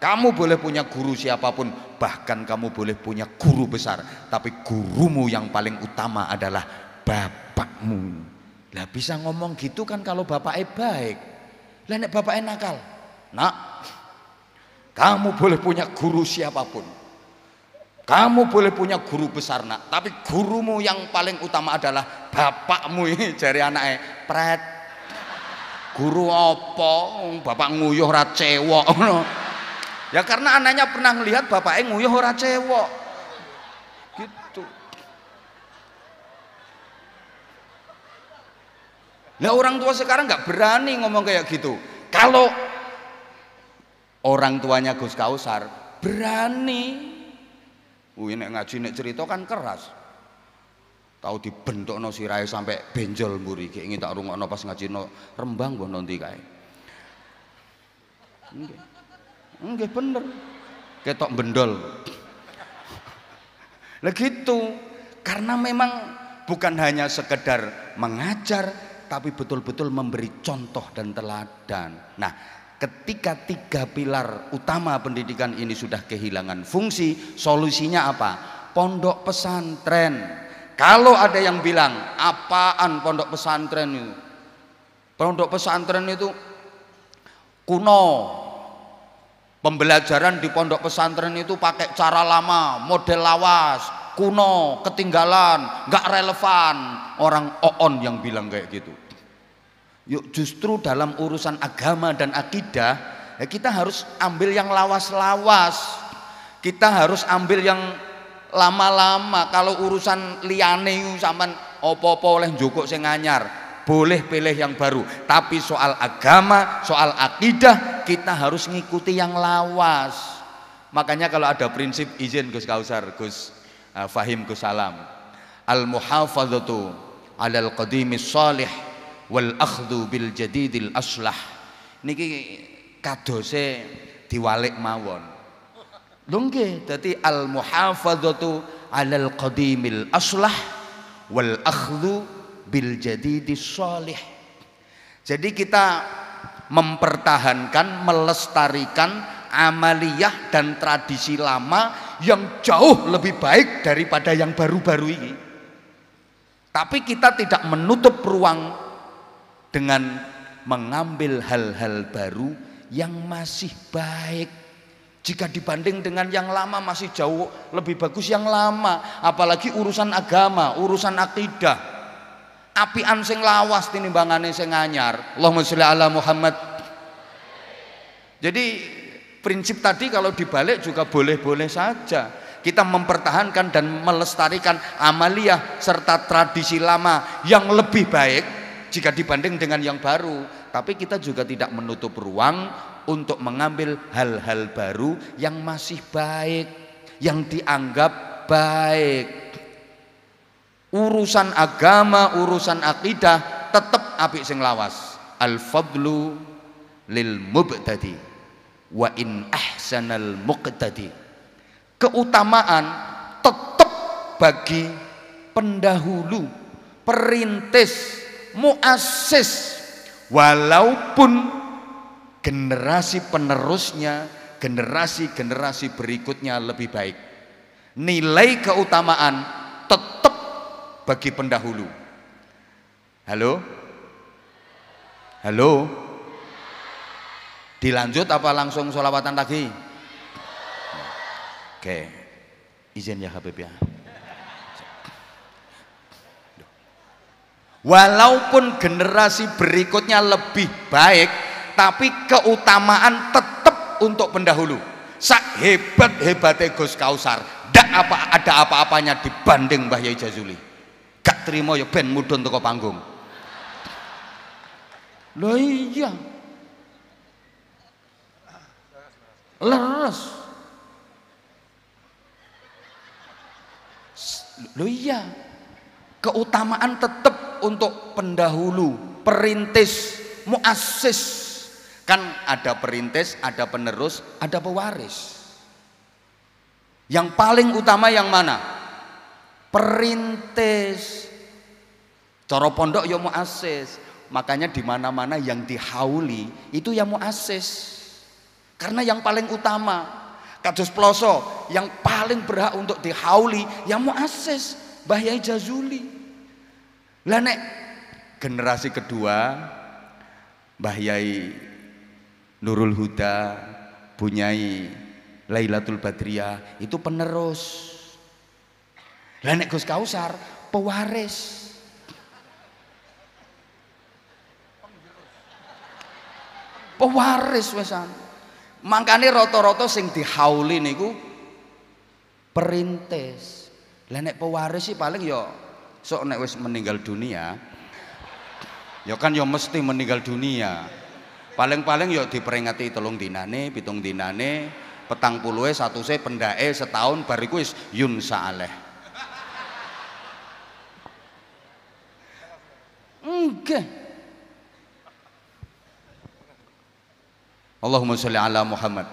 Kamu boleh punya guru siapapun, bahkan kamu boleh punya guru besar, tapi gurumu yang paling utama adalah bapakmu. Lah bisa ngomong gitu kan kalau bapaknya baik. Lah nek bapaknya nakal. Nak, kamu boleh punya guru siapapun, kamu boleh punya guru besar nak, tapi gurumu yang paling utama adalah bapakmu ini jari anaknya. Pret. Guru apa? Bapak nguyuh ora Ya karena anaknya pernah melihat bapaknya nguyuh ora Gitu. Nah orang tua sekarang nggak berani ngomong kayak gitu. Kalau orang tuanya Gus Kausar berani Wih nek ngaji nek cerita kan keras. Tahu no sirai sampai benjol muri. Kayak ingin tak no pas no Rembang buat nanti kaya. Enggak, enggak bener. Ketok bendol. Lah gitu. Karena memang bukan hanya sekedar mengajar tapi betul-betul memberi contoh dan teladan. Nah, Ketika tiga pilar utama pendidikan ini sudah kehilangan fungsi, solusinya apa? Pondok pesantren. Kalau ada yang bilang, apaan pondok pesantren itu? Pondok pesantren itu kuno. Pembelajaran di pondok pesantren itu pakai cara lama, model lawas, kuno, ketinggalan, nggak relevan. Orang oon yang bilang kayak gitu. Yuk justru dalam urusan agama dan akidah ya kita harus ambil yang lawas-lawas. Kita harus ambil yang lama-lama kalau urusan lianeu sampean opo-opo, oleh joko sing anyar. Boleh pilih yang baru, tapi soal agama, soal akidah kita harus mengikuti yang lawas. Makanya kalau ada prinsip izin Gus Kausar, Gus eh, Fahim Gus Salam. Al muhafadzatu alal qadimi salih wal akhdhu bil jadidil aslah niki kadose diwalik mawon lho nggih dadi al muhafadzatu alal qadimil aslah wal akhdhu bil jadidis salih jadi kita mempertahankan melestarikan amaliyah dan tradisi lama yang jauh lebih baik daripada yang baru-baru ini tapi kita tidak menutup ruang dengan mengambil hal-hal baru yang masih baik. Jika dibanding dengan yang lama masih jauh lebih bagus yang lama, apalagi urusan agama, urusan akidah. Api anjing lawas tinimbangane sing anyar. Allahumma sholli ala Muhammad. Jadi prinsip tadi kalau dibalik juga boleh-boleh saja kita mempertahankan dan melestarikan amaliah serta tradisi lama yang lebih baik jika dibanding dengan yang baru. Tapi kita juga tidak menutup ruang untuk mengambil hal-hal baru yang masih baik, yang dianggap baik. Urusan agama, urusan akidah tetap api sing lawas. Al-fadlu lil mubtadi wa in ahsanal muqtadi. Keutamaan tetap bagi pendahulu, perintis, muasis walaupun generasi penerusnya generasi-generasi berikutnya lebih baik nilai keutamaan tetap bagi pendahulu halo halo dilanjut apa langsung sholawatan lagi oke izin ya Habib ya Walaupun generasi berikutnya lebih baik, tapi keutamaan tetap untuk pendahulu. Sak hebat hebatnya Gus Kausar, tidak apa ada apa-apanya dibanding Mbah Yai Jazuli. Gak terima ya ben mudun toko panggung. Loh iya. Leres. Loh iya keutamaan tetap untuk pendahulu, perintis, muasis. Kan ada perintis, ada penerus, ada pewaris. Yang paling utama yang mana? Perintis. Coro pondok ya muassis. Makanya di mana-mana yang dihauli itu ya muasis. Karena yang paling utama kados ploso yang paling berhak untuk dihauli ya muasis. Mbah Yai Jazuli. Lah nek generasi kedua Mbah Yai Nurul Huda, Bunyai Lailatul Badriah itu penerus. Lah nek Gus Kausar pewaris. Pewaris wesan. Mangkane rata-rata sing dihauli niku perintis. Lah nek pewaris sih paling yo ya, sok nek wis meninggal dunia ya kan yo ya mesti meninggal dunia. Paling-paling yo ya diperingati telung dinane, pitung dinane, petang puluhe satu se pendae setahun bariku wis yun saleh. Enggak. Allahumma sholli ala Muhammad.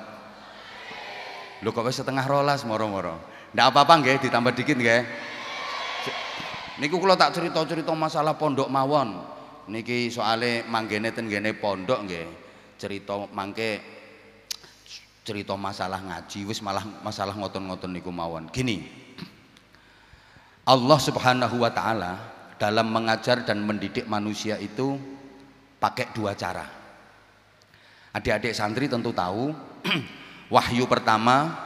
Lu kok wis setengah rolas moro-moro. Ndak apa-apa nggih, ditambah dikit nggih. Niku kula tak cerita-cerita masalah pondok mawon. Niki soale manggene ten gene pondok nggih. Cerita mangke cerita masalah ngaji wis malah masalah ngoten-ngoten niku mawon. Gini. Allah Subhanahu wa taala dalam mengajar dan mendidik manusia itu pakai dua cara. Adik-adik santri tentu tahu wahyu pertama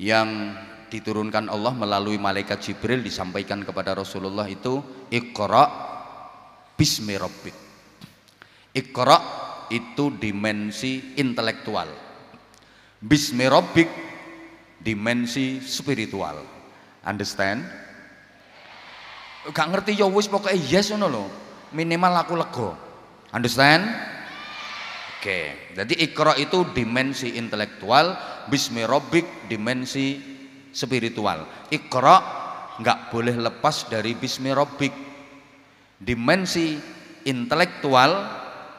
yang diturunkan Allah melalui malaikat Jibril disampaikan kepada Rasulullah itu Iqra bismi rabbik. Iqra itu dimensi intelektual. Bismi rabbik dimensi spiritual. Understand? Gak ngerti ya wis pokoknya yes ngono lho. Minimal aku lego. Understand? Oke, jadi ikro itu dimensi intelektual, bismirobik dimensi spiritual. Ikro nggak boleh lepas dari bismirobik Dimensi intelektual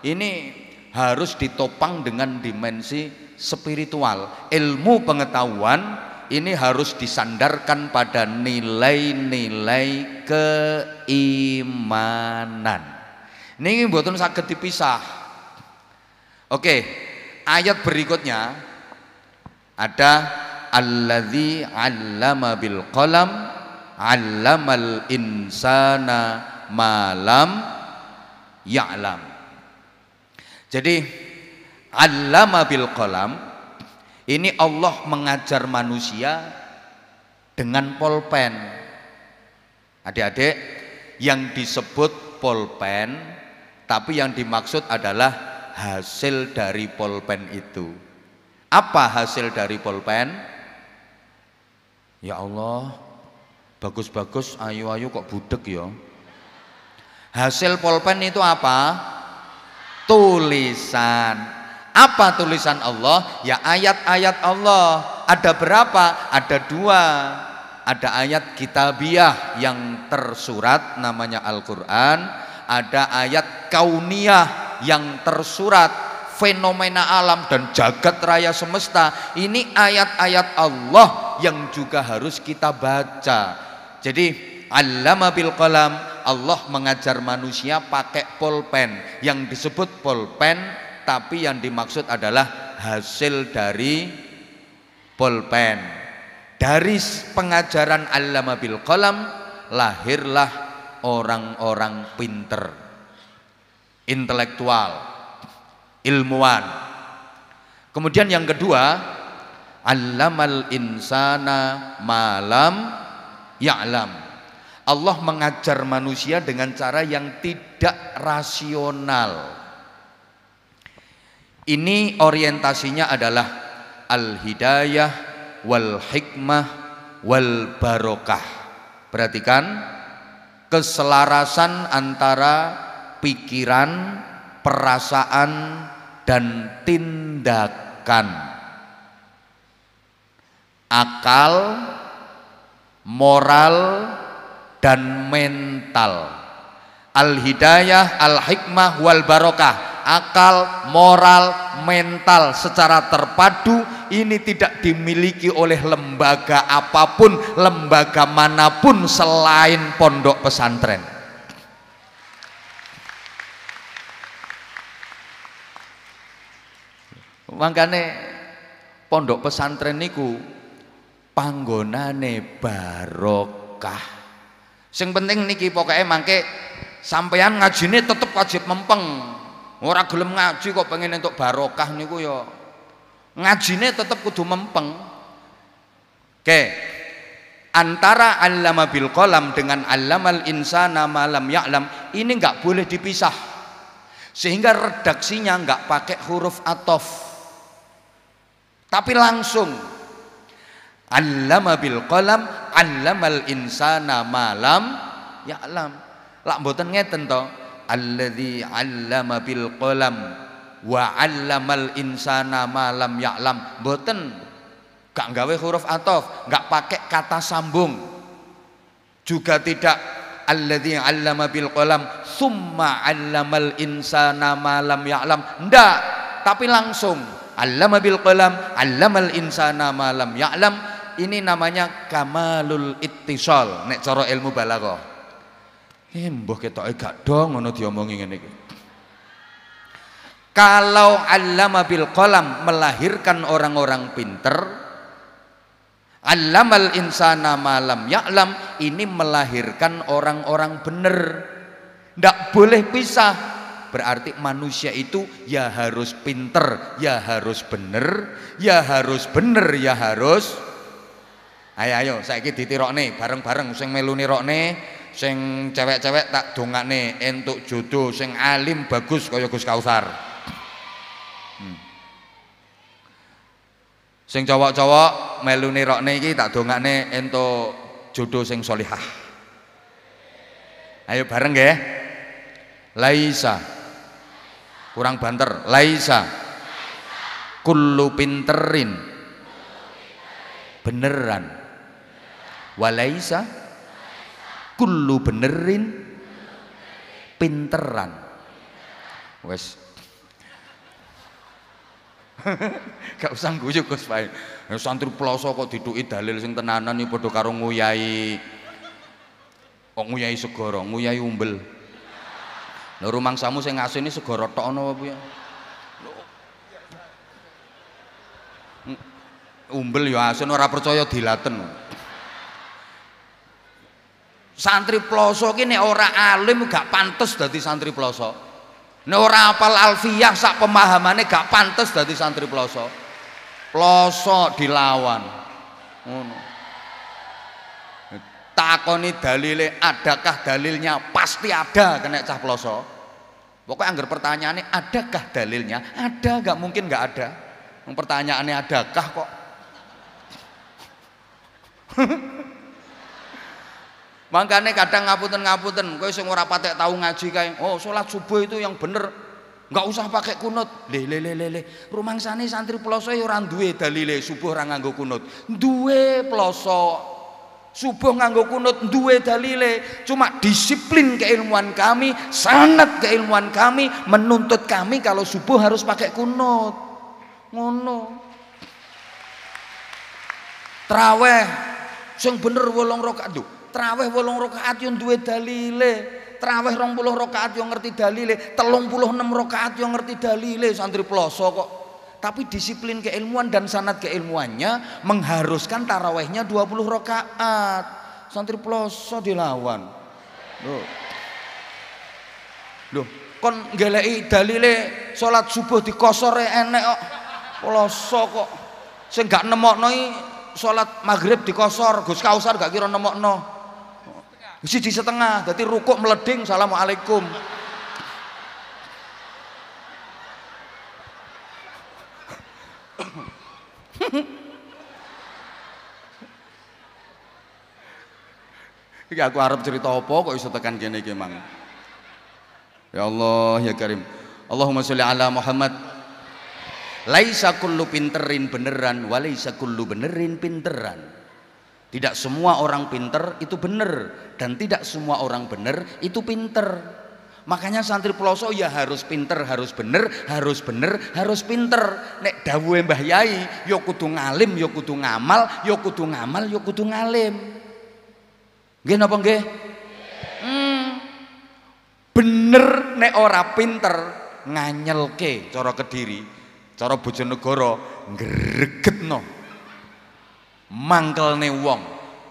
ini harus ditopang dengan dimensi spiritual. Ilmu pengetahuan ini harus disandarkan pada nilai-nilai keimanan. Ini buatan sakit dipisah. Oke, ayat berikutnya ada alladzi 'allama bil qalam 'allamal insana malam ya'lam. Jadi 'allama bil qalam ini Allah mengajar manusia dengan polpen. Adik-adik, yang disebut polpen tapi yang dimaksud adalah hasil dari polpen itu. Apa hasil dari polpen? Ya Allah, bagus-bagus, ayu-ayu kok budek ya. Hasil polpen itu apa? Tulisan. Apa tulisan Allah? Ya ayat-ayat Allah. Ada berapa? Ada dua. Ada ayat kitabiah yang tersurat namanya Al-Quran. Ada ayat kauniyah yang tersurat fenomena alam dan jagat raya semesta ini ayat-ayat Allah yang juga harus kita baca jadi alamabil bil Allah mengajar manusia pakai pulpen yang disebut pulpen tapi yang dimaksud adalah hasil dari pulpen dari pengajaran alamabil bil lahirlah orang-orang pinter intelektual, ilmuwan. Kemudian yang kedua, alamal insana malam ya'lam. Allah mengajar manusia dengan cara yang tidak rasional. Ini orientasinya adalah al-hidayah wal hikmah wal barokah. Perhatikan keselarasan antara pikiran, perasaan, dan tindakan. Akal, moral, dan mental. Al-hidayah, al-hikmah, wal barokah. Akal, moral, mental secara terpadu ini tidak dimiliki oleh lembaga apapun, lembaga manapun selain pondok pesantren. Mangkane pondok pesantren niku panggonane barokah. Sing penting niki pokoknya mangke sampeyan ngajine tetep wajib mempeng. Ora gelem ngaji kok pengen untuk barokah niku ya. Ngajine tetep kudu mempeng. Oke. Antara allama bil qalam dengan allamal insana malam ya'lam ini nggak boleh dipisah. Sehingga redaksinya nggak pakai huruf atof tapi langsung Allama bil qalam allamal insana malam ya alam. Lak mboten ngeten to. Alladzi allama bil qalam wa allamal insana malam ya alam. Mboten. Gak gawe huruf atof, gak pakai kata sambung. Juga tidak alladzi allama bil qalam summa allamal insana malam ya alam. Ndak, tapi langsung Allama bil qalam, allamal insana malam ya'lam. Ini namanya kamalul ittisal nek cara ilmu balaghah. Eh mbah ketoke gak do ngono diomongi ngene iki. Kalau allama bil qalam melahirkan orang-orang pinter, Allamal insana malam ya'lam ini melahirkan orang-orang bener. Tidak boleh pisah Berarti manusia itu ya harus pinter, ya harus bener, ya harus bener, ya harus. Ayo ayo saya saiki nih bareng-bareng sing meluni nih sing cewek-cewek tak dongak nih entuk jodoh sing alim bagus kaya Gus Kausar. Hmm. Sing cowok-cowok meluni nih iki tak nih entuk jodoh sing solihah. Ayo bareng ya Laisa kurang banter laisa kullu pinterin beneran walaisa kullu benerin pinteran wes gak usah guyu Gus Pai. Ya, santri ploso kok diduki dalil sing tenanan iki ya, padha karo nguyai, kok nguyai segara, nguyai umbel. Lho rumangsamu sing asine ini rotok ngono bu ya, Umbel ya asin ora percaya dilaten. Santri ploso ini ora alim gak pantas dadi santri ploso. Nek ora apal alfiyah sak pemahamane gak pantas dadi santri ploso. Ploso dilawan. Ngono takoni dalile adakah dalilnya pasti ada kena cah ploso pokoknya anggar pertanyaannya adakah dalilnya ada gak mungkin gak ada pertanyaannya adakah kok makanya kadang ngaputen ngaputen Kau sing ora patek tahu ngaji kae oh sholat subuh itu yang bener nggak usah pakai kunut le le le le le santri peloso ya orang duwe dalile subuh orang nganggo kunut duwe peloso Subuh nganggo kunut duwe dalile, cuma disiplin keilmuan kami, sanat keilmuan kami menuntut kami kalau subuh harus pakai kunut. Ngono. Traweh sing bener wolong rakaat. Traweh wolong rokaat yang duwe dalile. Traweh 20 rokaat yang ngerti dalile, enam rokaat yang ngerti dalile santri pelosok. kok. Tapi disiplin keilmuan dan sanat keilmuannya mengharuskan tarawehnya 20 rakaat. Santri peloso dilawan. Loh. Loh, kon ngeleki dalile salat subuh dikosore enek kok. Peloso kok. Sing gak nemokno salat maghrib dikosor, Gus Kausar gak kira nemokno. di setengah, dadi rukuk meleding, assalamualaikum. Iki aku harap cerita apa kok iso tekan kene iki, Mang. Ya Allah, ya Karim. Allahumma sholli ala Muhammad. Laisa kullu pinterin beneran, laisa kullu benerin pinteran. Tidak semua orang pinter itu bener dan tidak semua orang bener itu pinter. Makanya santri pelosok ya harus pinter, harus bener, harus bener, harus pinter. Nek dawuhe Mbah Yai, ya kudu ngalim, ya kudu ngamal, ya kudu ngamal, ya kudu ngalim. Nggih napa nggih? Hmm. Bener nek ora pinter nganyelke cara Kediri, cara Bojonegoro ngregetno. Mangkelne wong.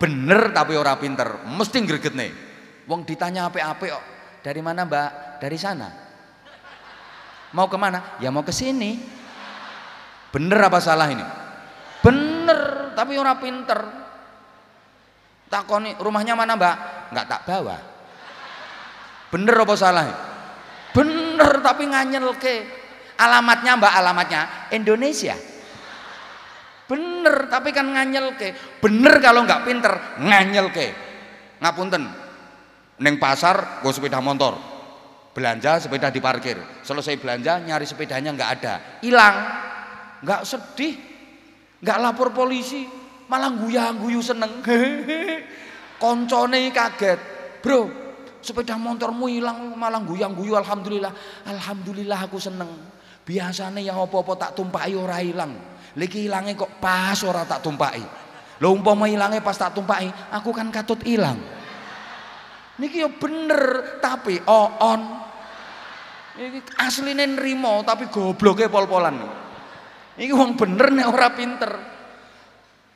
Bener tapi ora pinter, mesti ngregetne. Wong ditanya apik apa kok dari mana mbak? Dari sana. Mau kemana? Ya mau ke sini. Bener apa salah ini? Bener, tapi orang pinter. Takoni rumahnya mana mbak? Enggak tak bawa. Bener apa salah? Ini? Bener tapi nganyel ke. Alamatnya mbak alamatnya Indonesia. Bener tapi kan nganyel ke. Bener kalau enggak pinter nganyel ke. Ngapunten, Neng pasar gue sepeda motor. Belanja sepeda diparkir. Selesai belanja nyari sepedanya nggak ada, hilang. Nggak sedih, nggak lapor polisi, malah guyah guyu seneng. Koncone kaget, bro. Sepeda motormu hilang malah guyang guyu alhamdulillah. Alhamdulillah aku seneng. Biasanya yang opo-opo tak tumpai ora hilang. Lagi hilangnya kok pas ora tak tumpai. Lo umpama hilangnya pas tak tumpai, aku kan katut hilang. Niki yo bener tapi oon. Oh, Niki asline nrimo tapi gobloke pol-polan. Niki wong bener nek ora pinter.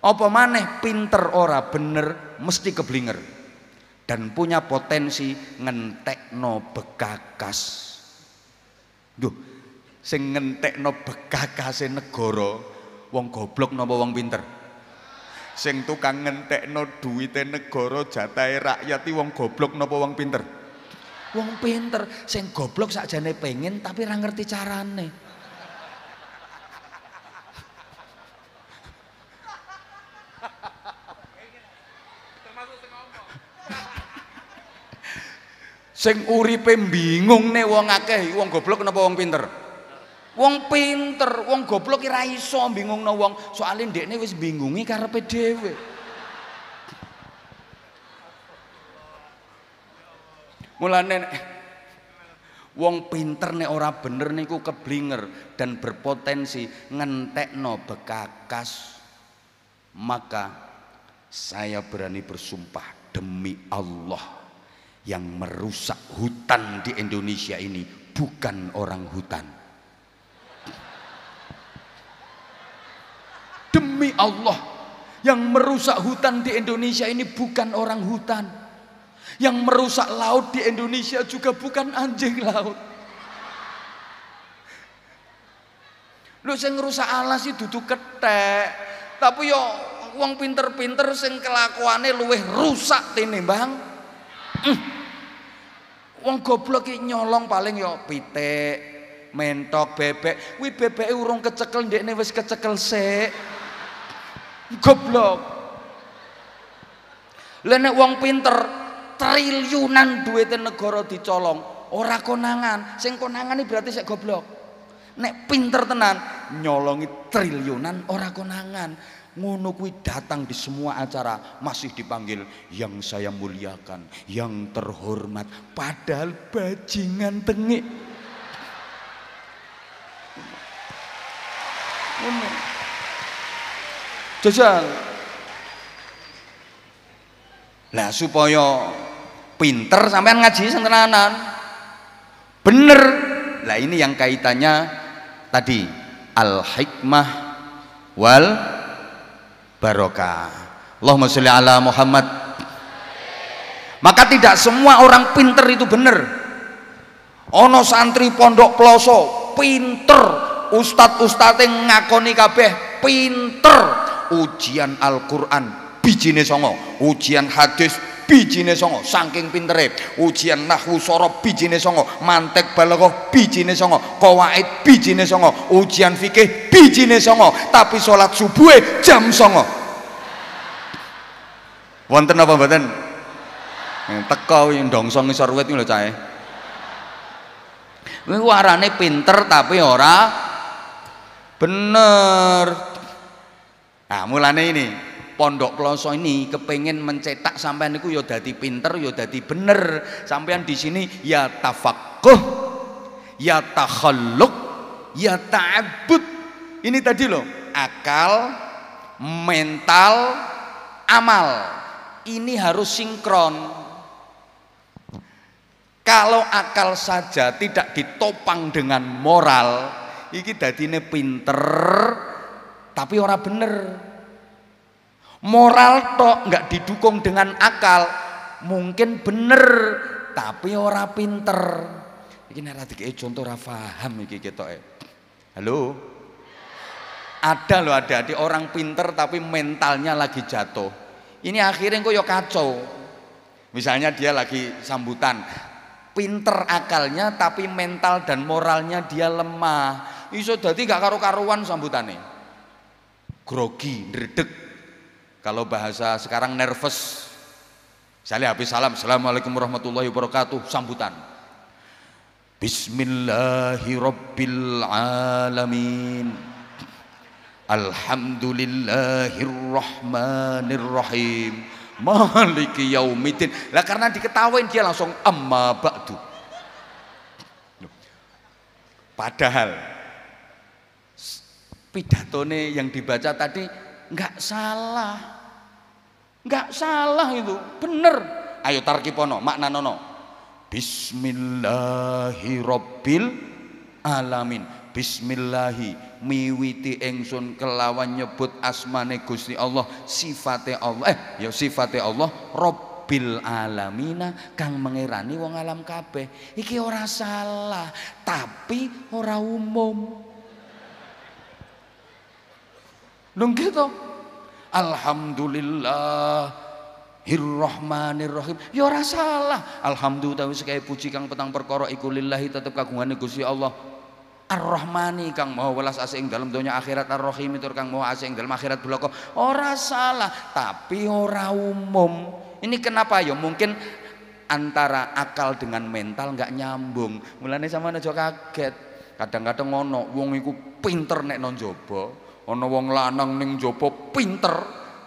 Apa maneh pinter ora bener mesti keblinger dan punya potensi ngentekno bekakas. Duh, sing ngentekno bekakase negara wong goblok napa wong pinter? sing tukang ngentekno duwite negara jatahe rakyat iwang wong goblok napa wong pinter wong pinter sing goblok sakjane pengen tapi ora ngerti carane sing uripe bingung ne wong akeh wong goblok napa wong pinter Wong pinter, wong goblok ora iso bingungno wong, soalé ndekne wis bingungi karepe dhewe. Mulane wong pinter nek ora bener niku keblinger dan berpotensi ngentekno bekakas. Maka saya berani bersumpah demi Allah yang merusak hutan di Indonesia ini bukan orang hutan Demi Allah, yang merusak hutan di Indonesia ini bukan orang hutan. Yang merusak laut di Indonesia juga bukan anjing laut. Lu seng ngerusak alas sih duduk ketek. Tapi yo uang pinter-pinter sing kelakuannya luweh rusak ini bang. Uang hmm. goblok ini nyolong paling yo pitik, mentok, bebek. Wih bebek urung kecekel ndekne wis kecekel sik goblok lene uang pinter triliunan duitnya negara dicolong ora konangan sing konangan ini berarti saya goblok nek pinter tenan nyolongi triliunan ora konangan ngono kuwi datang di semua acara masih dipanggil yang saya muliakan yang terhormat padahal bajingan tengik ngono Jajal. Lah supaya pinter sampai ngaji sentenanan Bener. Lah ini yang kaitannya tadi al hikmah wal barokah. Allahumma sholli ala Muhammad. Maka tidak semua orang pinter itu bener, Ono santri pondok pelosok pinter, ustad ustate ngakoni kabeh pinter, ujian Al-Qur'an bijine songo ujian hadis bijine songo saking pintere ujian nahwu sorob bijine songo mantek balaghah bijine songo kawaid bijine songo ujian fikih bijine songo tapi sholat subuhe jam songo wonten apa mboten teko ndongso ngisor wit lho cahe eh. warane pinter tapi ora bener Nah, mulane ini Pondok pelosok ini kepengen mencetak sampean itu ya dadi pinter, ya dadi bener. Sampean di sini ya tafakuh ya takhalluq, ya ta'abud Ini tadi loh, akal, mental, amal. Ini harus sinkron. Kalau akal saja tidak ditopang dengan moral, iki dadine pinter, tapi orang bener moral tok nggak didukung dengan akal mungkin bener tapi orang pinter ini nek contoh ora paham iki eh halo ada loh ada di orang pinter tapi mentalnya lagi jatuh ini akhirnya kok yo ya kacau misalnya dia lagi sambutan pinter akalnya tapi mental dan moralnya dia lemah iso jadi gak karu-karuan sambutannya grogi, ndredeg. Kalau bahasa sekarang nervous. Saya habis salam, Assalamualaikum warahmatullahi wabarakatuh, sambutan. Bismillahirrabbilalamin. Alhamdulillahirrahmanirrahim. Maliki yaumidin. Lah karena diketawain dia langsung amma ba'du. Padahal pidatone yang dibaca tadi nggak salah nggak salah itu bener ayo tarkipono makna nono Bismillahirrobbilalamin. alamin Bismillahi miwiti engsun kelawan nyebut asmane Gusti Allah sifate Allah eh ya sifate Allah Rob bil alamina kang mengerani wong alam kabeh iki ora salah tapi ora umum Dong gitu. Alhamdulillah. Hirrohmanirrohim. Ya ora salah. Alhamdulillah wis puji kang petang perkara iku lillahi tetep kagungan Gusti Allah. Ar-Rahmani kang mau welas asih ing dalam donya akhirat Ar-Rahim itu kang mau asih ing dalam akhirat belaka. Ora salah, tapi ora umum. Ini kenapa ya? Mungkin antara akal dengan mental nggak nyambung. Mulane sama aja kaget. Kadang-kadang ngono wong iku pinter nek nonjobo ana wong lanang ning jopo pinter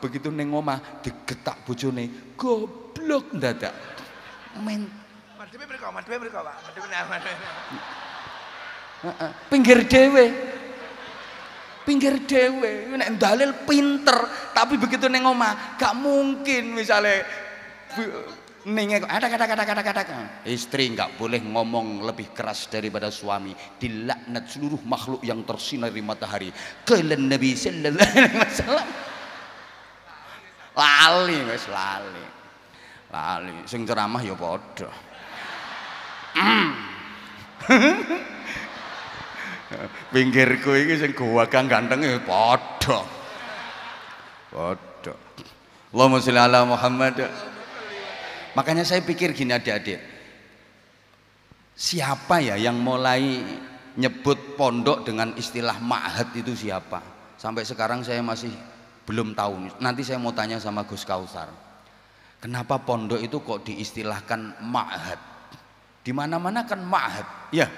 begitu ning omah digetak bojone goblok dadak men madhepe mriko madhepe mriko Pak madhepe pinggir dhewe pinggir dhewe nek dalil pinter tapi begitu ning omah gak mungkin misalnya Ninge kok ada kata kata kata kata Istri nggak boleh ngomong lebih keras daripada suami. Dilaknat seluruh makhluk yang tersinar di matahari. Kelen Nabi sallallahu alaihi wasallam. Lali wis lali. Lali sing ceramah ya padha. Mm. pinggirku iki sing kang ganteng ya padha. Padha. Allahumma sholli ala Muhammad. Makanya saya pikir gini adik-adik. Siapa ya yang mulai nyebut pondok dengan istilah ma'had itu siapa? Sampai sekarang saya masih belum tahu. Nanti saya mau tanya sama Gus Kausar. Kenapa pondok itu kok diistilahkan ma'had? Dimana mana-mana kan ma'had. Ya.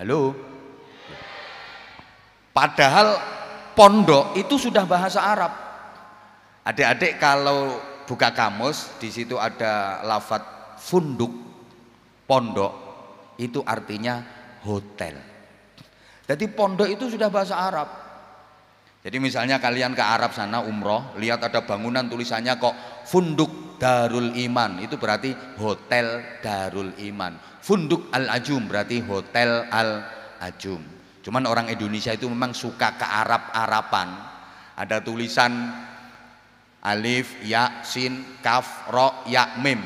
Halo. Padahal pondok itu sudah bahasa Arab. Adik-adik kalau buka kamus, di situ ada lafat funduk, pondok, itu artinya hotel. Jadi pondok itu sudah bahasa Arab. Jadi misalnya kalian ke Arab sana umroh, lihat ada bangunan tulisannya kok funduk darul iman, itu berarti hotel darul iman. Funduk al-ajum berarti hotel al-ajum. Cuman orang Indonesia itu memang suka ke Arab-Arapan. Ada tulisan Alif, ya, sin, kaf, ro, ya, mim.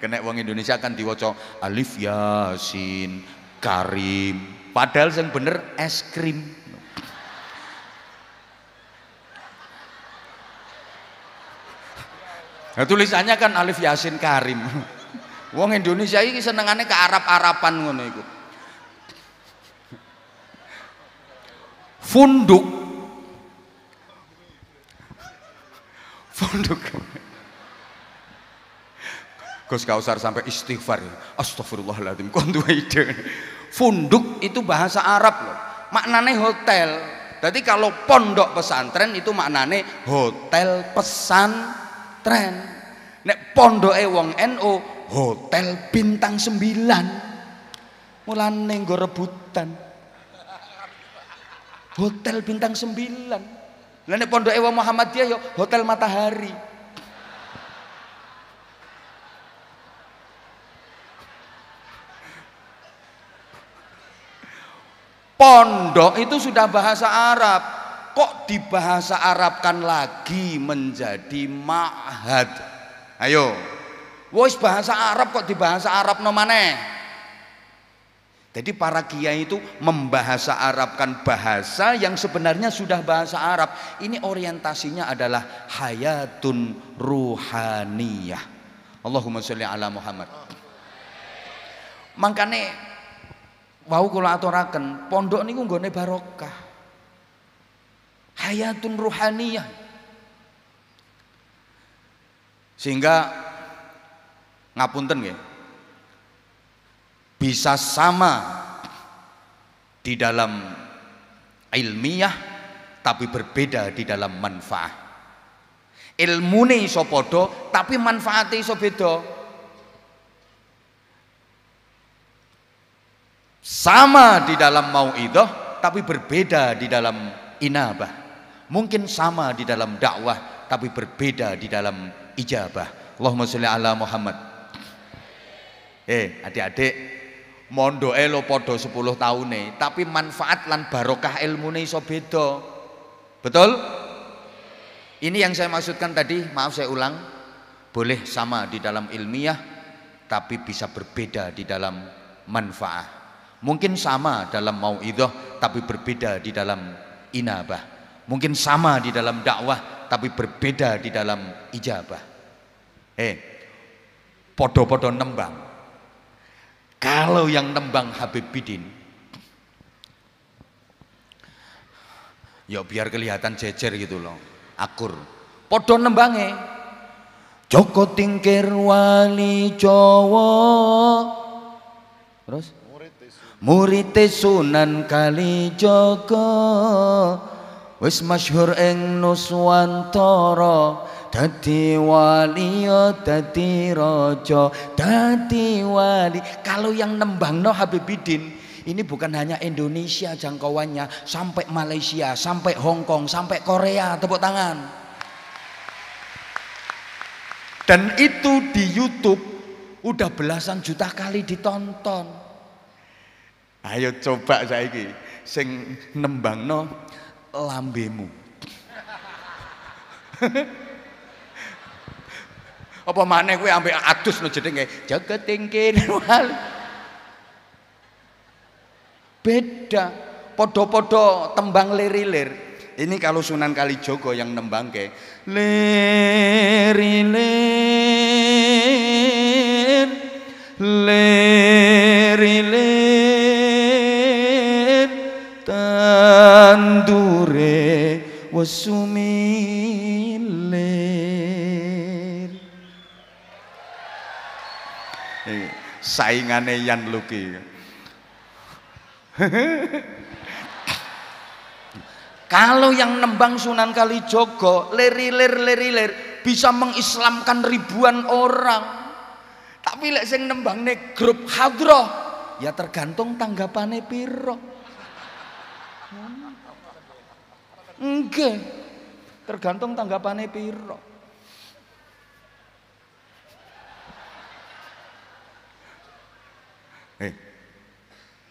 Kena wong Indonesia kan diwaca alif, ya, sin, karim. Padahal yang bener es krim. Nah, tulisannya kan alif yasin karim. Wong Indonesia ini senengannya ke Arab-Araban ngono itu. Funduk Pondok. Gus Kausar sampai istighfar. Astagfirullahaladzim. Kon ide. Funduk itu bahasa Arab loh. Maknane hotel. Jadi kalau pondok pesantren itu maknane hotel pesantren. Nek pondok ewang NU hotel bintang sembilan. mulan nggo rebutan. Hotel bintang sembilan. Lah pondok Ewa Muhammad Muhammadiyah yo Hotel Matahari. Pondok itu sudah bahasa Arab. Kok dibahasa Arabkan lagi menjadi ma'had? Ayo. wois bahasa Arab kok dibahasa Arab no maneh? Jadi para kiai itu membahasa Arabkan bahasa yang sebenarnya sudah bahasa Arab. Ini orientasinya adalah hayatun ruhaniyah. Allahumma sholli ala Muhammad. Makanya wau kula aturaken, pondok niku nggone barokah. Hayatun ruhaniyah. Sehingga ngapunten nggih bisa sama di dalam ilmiah tapi berbeda di dalam manfaat. ini iso padha tapi manfaatnya iso beda. Sama di dalam itu, tapi berbeda di dalam inabah. Mungkin sama di dalam dakwah tapi berbeda di dalam ijabah. Allahumma salli ala Muhammad. Eh, adik-adik, Mondo elo podo 10 nih tapi manfaat lan barokah ilmu nih sobedo, betul ini yang saya maksudkan tadi maaf saya ulang boleh sama di dalam ilmiah tapi bisa berbeda di dalam manfaat mungkin sama dalam mau idoh, tapi berbeda di dalam inabah mungkin sama di dalam dakwah tapi berbeda di dalam ijabah eh podo-podo nembang kalau yang nembang Habib Bidin, ya biar kelihatan jejer gitu loh, akur. Podo nembange. Joko tingkir wali Jowo, Terus? Murid Sunan Joko wis masyhur ing Nuswantoro dadi waliya dadi rojo, dadi wali kalau yang nembang no Habibidin ini bukan hanya Indonesia jangkauannya sampai Malaysia sampai Hong Kong sampai Korea tepuk tangan dan itu di YouTube udah belasan juta kali ditonton ayo coba saiki sing nembangno lambemu apa ambil atus lo jadi nggak jaga tinggi beda podo-podo tembang lirilir ini kalau Sunan Kalijogo yang nembang ke lirilir lirilir tandure wasumi saingane Yan Luki. Kalau yang nembang Sunan Kalijogo lerilir lerilir bisa mengislamkan ribuan orang. Tapi lek sing nembangne grup hadroh ya tergantung tanggapane piro. Enggak. Tergantung tanggapane piro. Eh,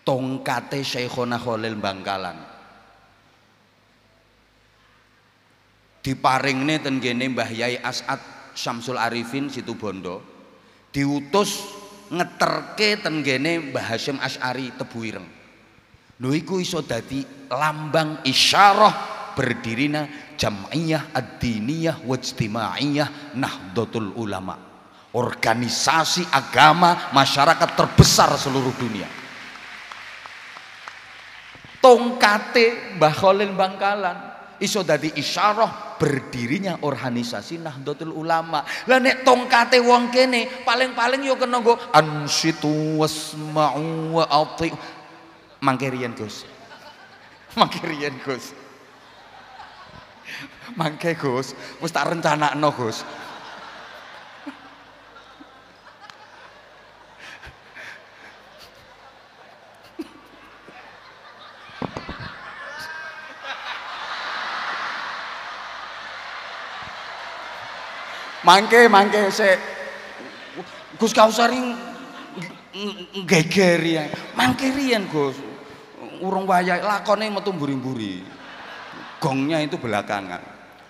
tongkate Syekhona Khalil Bangkalan. Diparingne ten kene Mbah Yai As'ad Syamsul Arifin situ Bondo diutus ngeterke ten kene Mbah Hasyim Asy'ari Tebu Ireng. Lho iku iso dadi lambang isyarah berdirina Jam'iyah Ad-Diniyah Wajtimaiyah Nahdlatul Ulama organisasi agama masyarakat terbesar seluruh dunia tongkate Mbah Khalil Bangkalan iso dadi isyarah berdirinya organisasi Nahdlatul Ulama. Lah nek tongkate wong kene paling-paling yo kena nggo ansitu wasma'u wa ati. Mangke riyen Gus. Mangke riyen Gus. Mangke Gus, wis tak rencanakno Gus. mangke mangke sik Gus Kausar geger ya mangke riyen Gus urung wayahe lakonnya metu mburi buri gongnya itu belakangan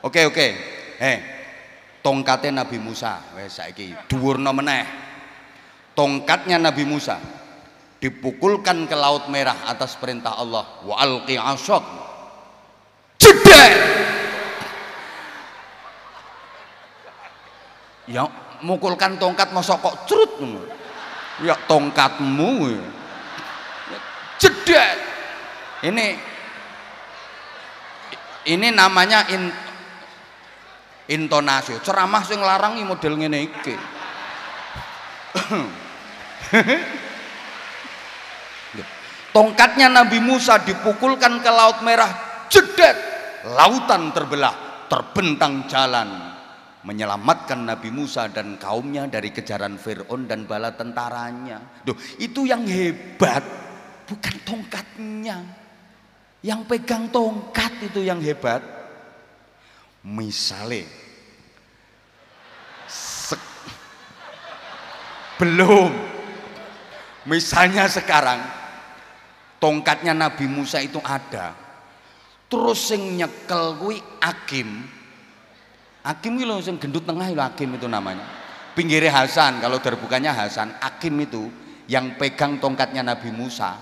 oke oke eh tongkatnya Nabi Musa wes saiki dhuwurna meneh tongkatnya Nabi Musa dipukulkan ke laut merah atas perintah Allah wa alqi asok jedek Ya mukulkan tongkat mau sokok cerut Ya tongkatmu. Ya. jedet Ini ini namanya in, intonasi. Ceramah sing larangi model ngene iki. Tongkatnya Nabi Musa dipukulkan ke Laut Merah, jedet, lautan terbelah, terbentang jalan menyelamatkan Nabi Musa dan kaumnya dari kejaran Fir'aun dan bala tentaranya. Duh, itu yang hebat, bukan tongkatnya. Yang pegang tongkat itu yang hebat. Misalnya, belum. Misalnya sekarang, tongkatnya Nabi Musa itu ada. Terus yang nyekel kui Akim Hakim itu langsung gendut tengah itu Hakim itu namanya. Pinggirnya Hasan, kalau terbukanya Hasan, Hakim itu yang pegang tongkatnya Nabi Musa.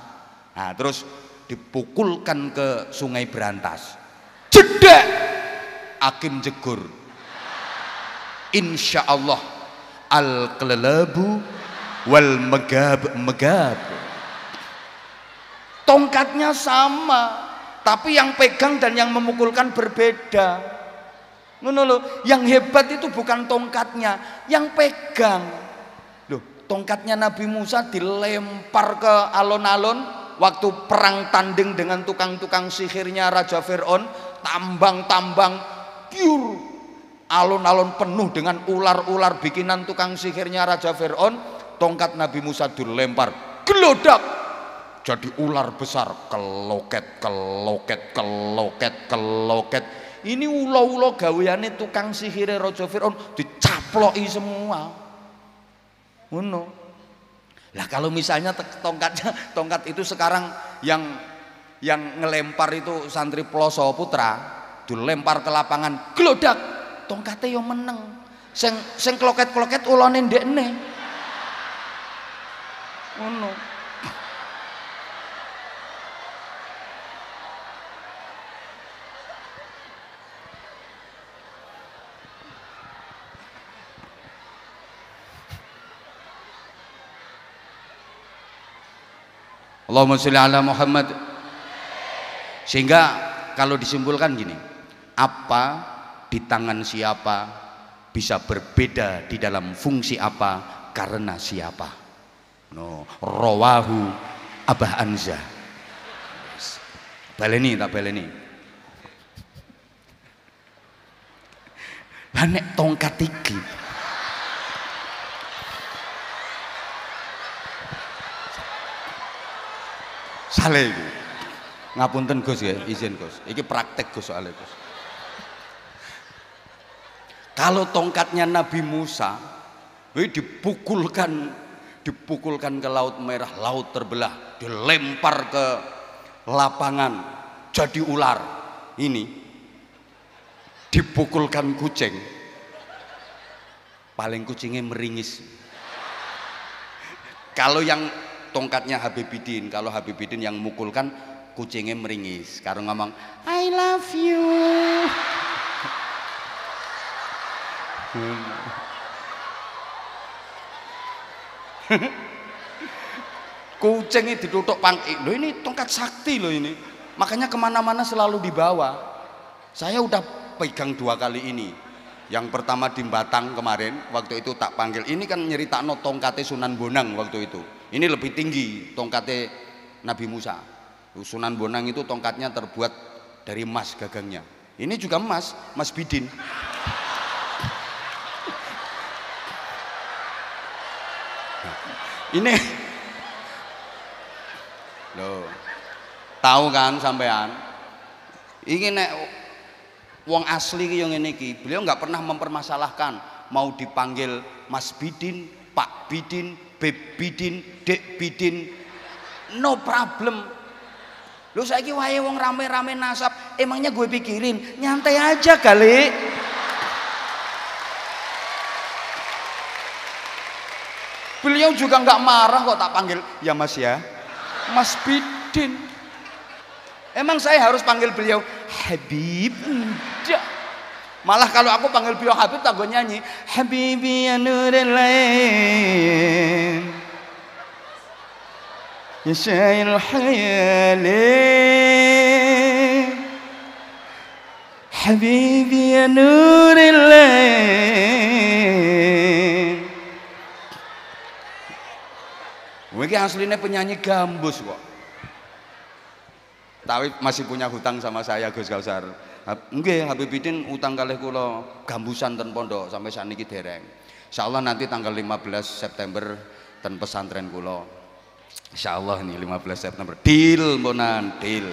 Nah, terus dipukulkan ke sungai Berantas. Jedek! Hakim jegur. Insya Allah al kelelabu wal megab megab. Tongkatnya sama, tapi yang pegang dan yang memukulkan berbeda Ngono yang hebat itu bukan tongkatnya, yang pegang. Loh, tongkatnya Nabi Musa dilempar ke alon-alon waktu perang tanding dengan tukang-tukang sihirnya Raja Fir'aun, tambang-tambang pure alon-alon penuh dengan ular-ular bikinan tukang sihirnya Raja Fir'aun, tongkat Nabi Musa dilempar, gelodak jadi ular besar keloket keloket keloket, keloket ini ulo-ulo gaweane tukang sihir Raja Firaun dicaploki semua. Ngono. Lah kalau misalnya tongkatnya tongkat itu sekarang yang yang ngelempar itu santri Ploso Putra dilempar ke lapangan glodak tongkatnya yang meneng sing sing kloket-kloket ulane ndekne ngono oh Allahumma sholli ala Muhammad sehingga kalau disimpulkan gini apa di tangan siapa bisa berbeda di dalam fungsi apa karena siapa no rawahu Abah Anza baleni tak baleni banyak tongkat iki Saleh itu Ngapunten Gus ya, izin Gus. Ini praktek Gus soalnya Gus. Kalau tongkatnya Nabi Musa dipukulkan dipukulkan ke laut merah, laut terbelah, dilempar ke lapangan jadi ular. Ini dipukulkan kucing. Paling kucingnya meringis. Kalau yang tongkatnya Habibidin. Kalau Habibidin yang mukulkan kucingnya meringis. Karena ngomong, I love you. Kucingnya ditutup pangki. Eh, loh ini tongkat sakti loh ini. Makanya kemana-mana selalu dibawa. Saya udah pegang dua kali ini yang pertama di Batang kemarin, waktu itu tak panggil. Ini kan nyeritakno tongkate Sunan Bonang waktu itu. Ini lebih tinggi tongkate Nabi Musa. Sunan Bonang itu tongkatnya terbuat dari emas gagangnya. Ini juga emas, emas bidin. Nah, ini Loh. Tahu kan sampean? Ini nek Wong asli yang ini ki. Beliau nggak pernah mempermasalahkan mau dipanggil Mas Bidin, Pak Bidin, Beb Bidin, Dek Bidin. No problem. Lu lagi wae wong rame-rame nasab, emangnya gue pikirin, nyantai aja kali. Beliau juga nggak marah kok tak panggil, ya Mas ya. Mas Bidin. Emang saya harus panggil beliau Habib? Tidak. Malah kalau aku panggil beliau Habib tak gue nyanyi Habib ya nurul lain Ya syair Habib Habibi ya nurul lain Mungkin aslinya penyanyi gambus kok tapi masih punya hutang sama saya Gus Kausar Oke, Habib Bidin utang kali kulo gambusan dan pondok sampai saat ini dereng Allah nanti tanggal 15 September dan pesantren kulo. Insya Allah ini 15 September deal monan, deal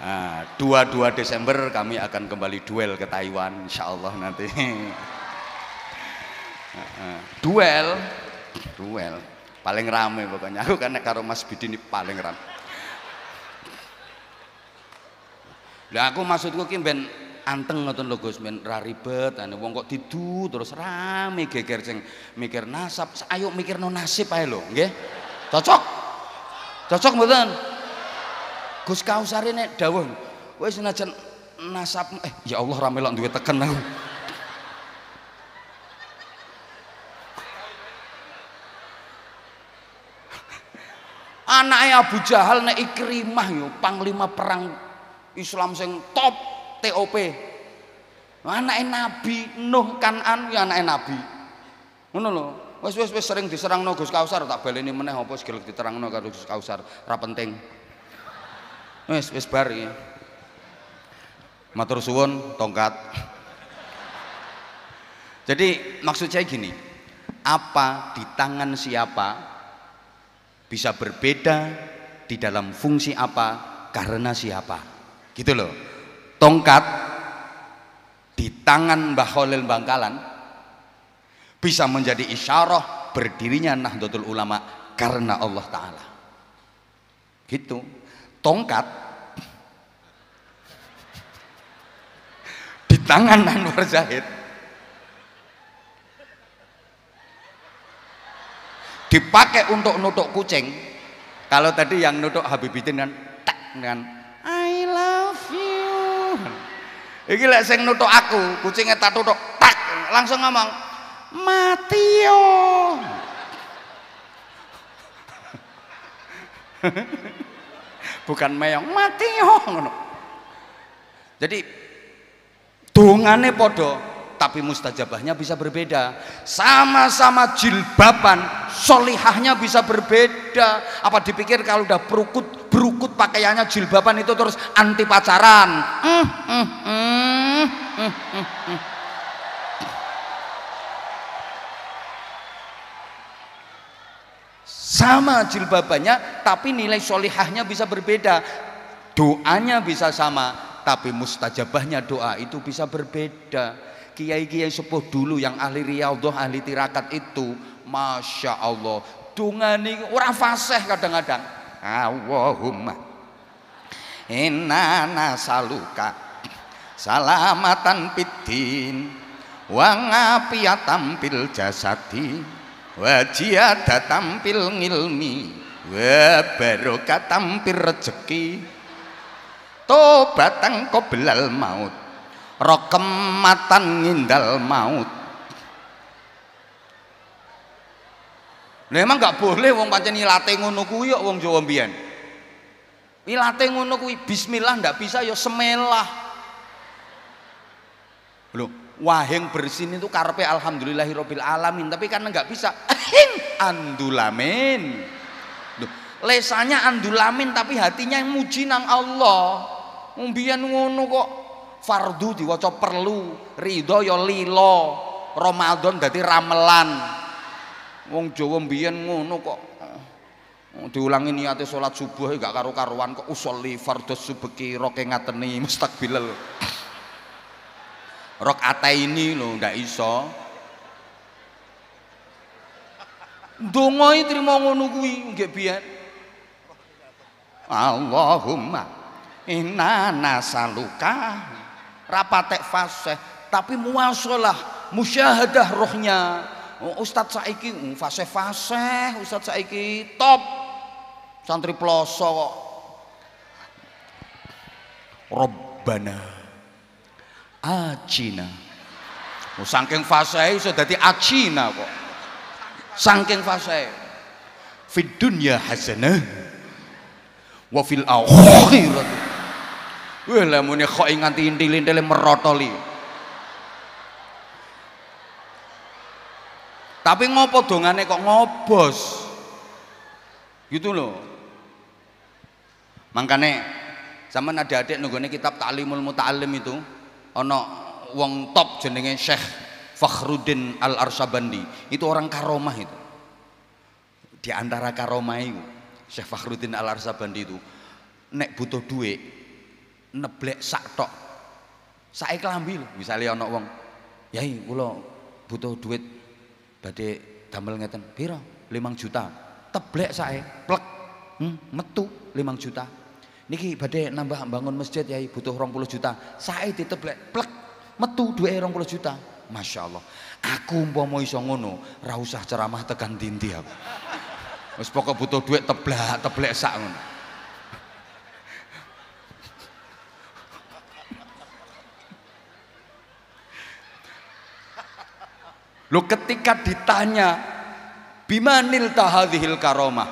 nah, 22 Desember kami akan kembali duel ke Taiwan Insya Allah nanti ah, ah. duel duel paling rame pokoknya aku kan karo Mas Bidin ini paling rame Lah aku maksudku ki ben anteng ngoten lho Gus ben ra ribet ane wong kok didu terus rame geger sing mikir nasab ayo no nasib ae lho nggih. Cocok. Cocok mboten? Gus kausare nek dawuh kowe senajan nasab eh ya Allah ra melok duwe teken aku. anaknya Abu Jahal nek Ikrimah yo panglima perang Islam sing top TOP Mana Nabi Nuh kan anu ya enabi. Nabi ngono lho wis wis wis sering diserang Gus Kausar tak baleni meneh apa segel diterangno karo Gus Kausar ra penting wis wis bar ya matur suwun tongkat jadi maksud saya gini apa di tangan siapa bisa berbeda di dalam fungsi apa karena siapa Gitu loh. Tongkat di tangan Mbah Khalil Bangkalan bisa menjadi isyarah berdirinya Nahdlatul Ulama karena Allah taala. Gitu. Tongkat di tangan Anwar Zahid dipakai untuk nutuk kucing kalau tadi yang nutuk Habibitin kan tek dengan Iki lek sing nutuk aku, kucingnya tak tutuk tak langsung ngomong, "Mati yo." Bukan meong, mati yo ngono. Jadi tungane podo tapi mustajabahnya bisa berbeda sama-sama jilbaban solihahnya bisa berbeda apa dipikir kalau udah berukut berukut pakaiannya jilbaban itu terus anti pacaran mm, mm, mm. Sama jilbabannya, tapi nilai solihahnya bisa berbeda. Doanya bisa sama, tapi mustajabahnya doa itu bisa berbeda. Kiai-kiai sepuh dulu yang ahli riyadhah, ahli tirakat itu, masya Allah, dungani orang fasih kadang-kadang. Allahumma inna nasaluka salamatan pitin, wa ngapia tampil jasadi wa tampil ngilmi wabaruka tampil rezeki tobatang qoblal maut rokematan ngindal maut memang emang gak boleh wong pancen ilate ngono kuwi wong Jawa mbiyen. Ilate ngono kuwi bismillah ndak bisa ya semelah. Loh, yang bersin itu karpe alhamdulillahirobbil alamin, tapi karena nggak bisa ahing andulamin. Loh, lesanya andulamin tapi hatinya yang muji nang Allah. mumbian ngono kok fardu diwaco perlu, ridho ya lilo, Ramadan dadi ramelan. Wong Jawa mbiyen ngono kok. Eh, diulangi niate sholat subuh gak karu karuan kok usolli fardhu subuh roke ngateni mustakbilal Rok ini lo ndak iso. Donga terima trimo ngono kuwi nggih biyen. Allahumma inna nasaluka rapatek fase tapi muasalah musyahadah rohnya oh, Ustadz saiki hmm, fase-fase Ustadz saiki top santri pelosok kok Rabbana acina. Oh, saking fasai sudah dadi acina kok. Saking fase. Fid dunya hasanah wa fil akhirat. Wih lamune kok nganti intil-intile merotoli. Tapi ngopo dongane kok ngobos? Gitu loh. Makanya zaman ada adik nunggu kitab Ta'limul Muta'alim itu, ono wong top jenenge Syekh Fakhruddin Al Arsabandi itu orang karomah itu di antara karomah itu Syekh Fakhruddin Al Arsabandi itu nek butuh duit neblek sak tok sae klambi misalnya ana wong yai kula butuh duit badhe damel ngeten pira 5 juta teblek sae plek hmm, metu 5 juta Niki badai nambah bangun masjid ya butuh 20 juta. Saya diteblek plek metu duwe 20 juta. Masya Allah. Aku umpama iso ngono, ra usah ceramah tekan dindi aku. Wis pokok butuh duit teblak, teblek sak ngono. Lo ketika ditanya bimanil tahadhil karomah,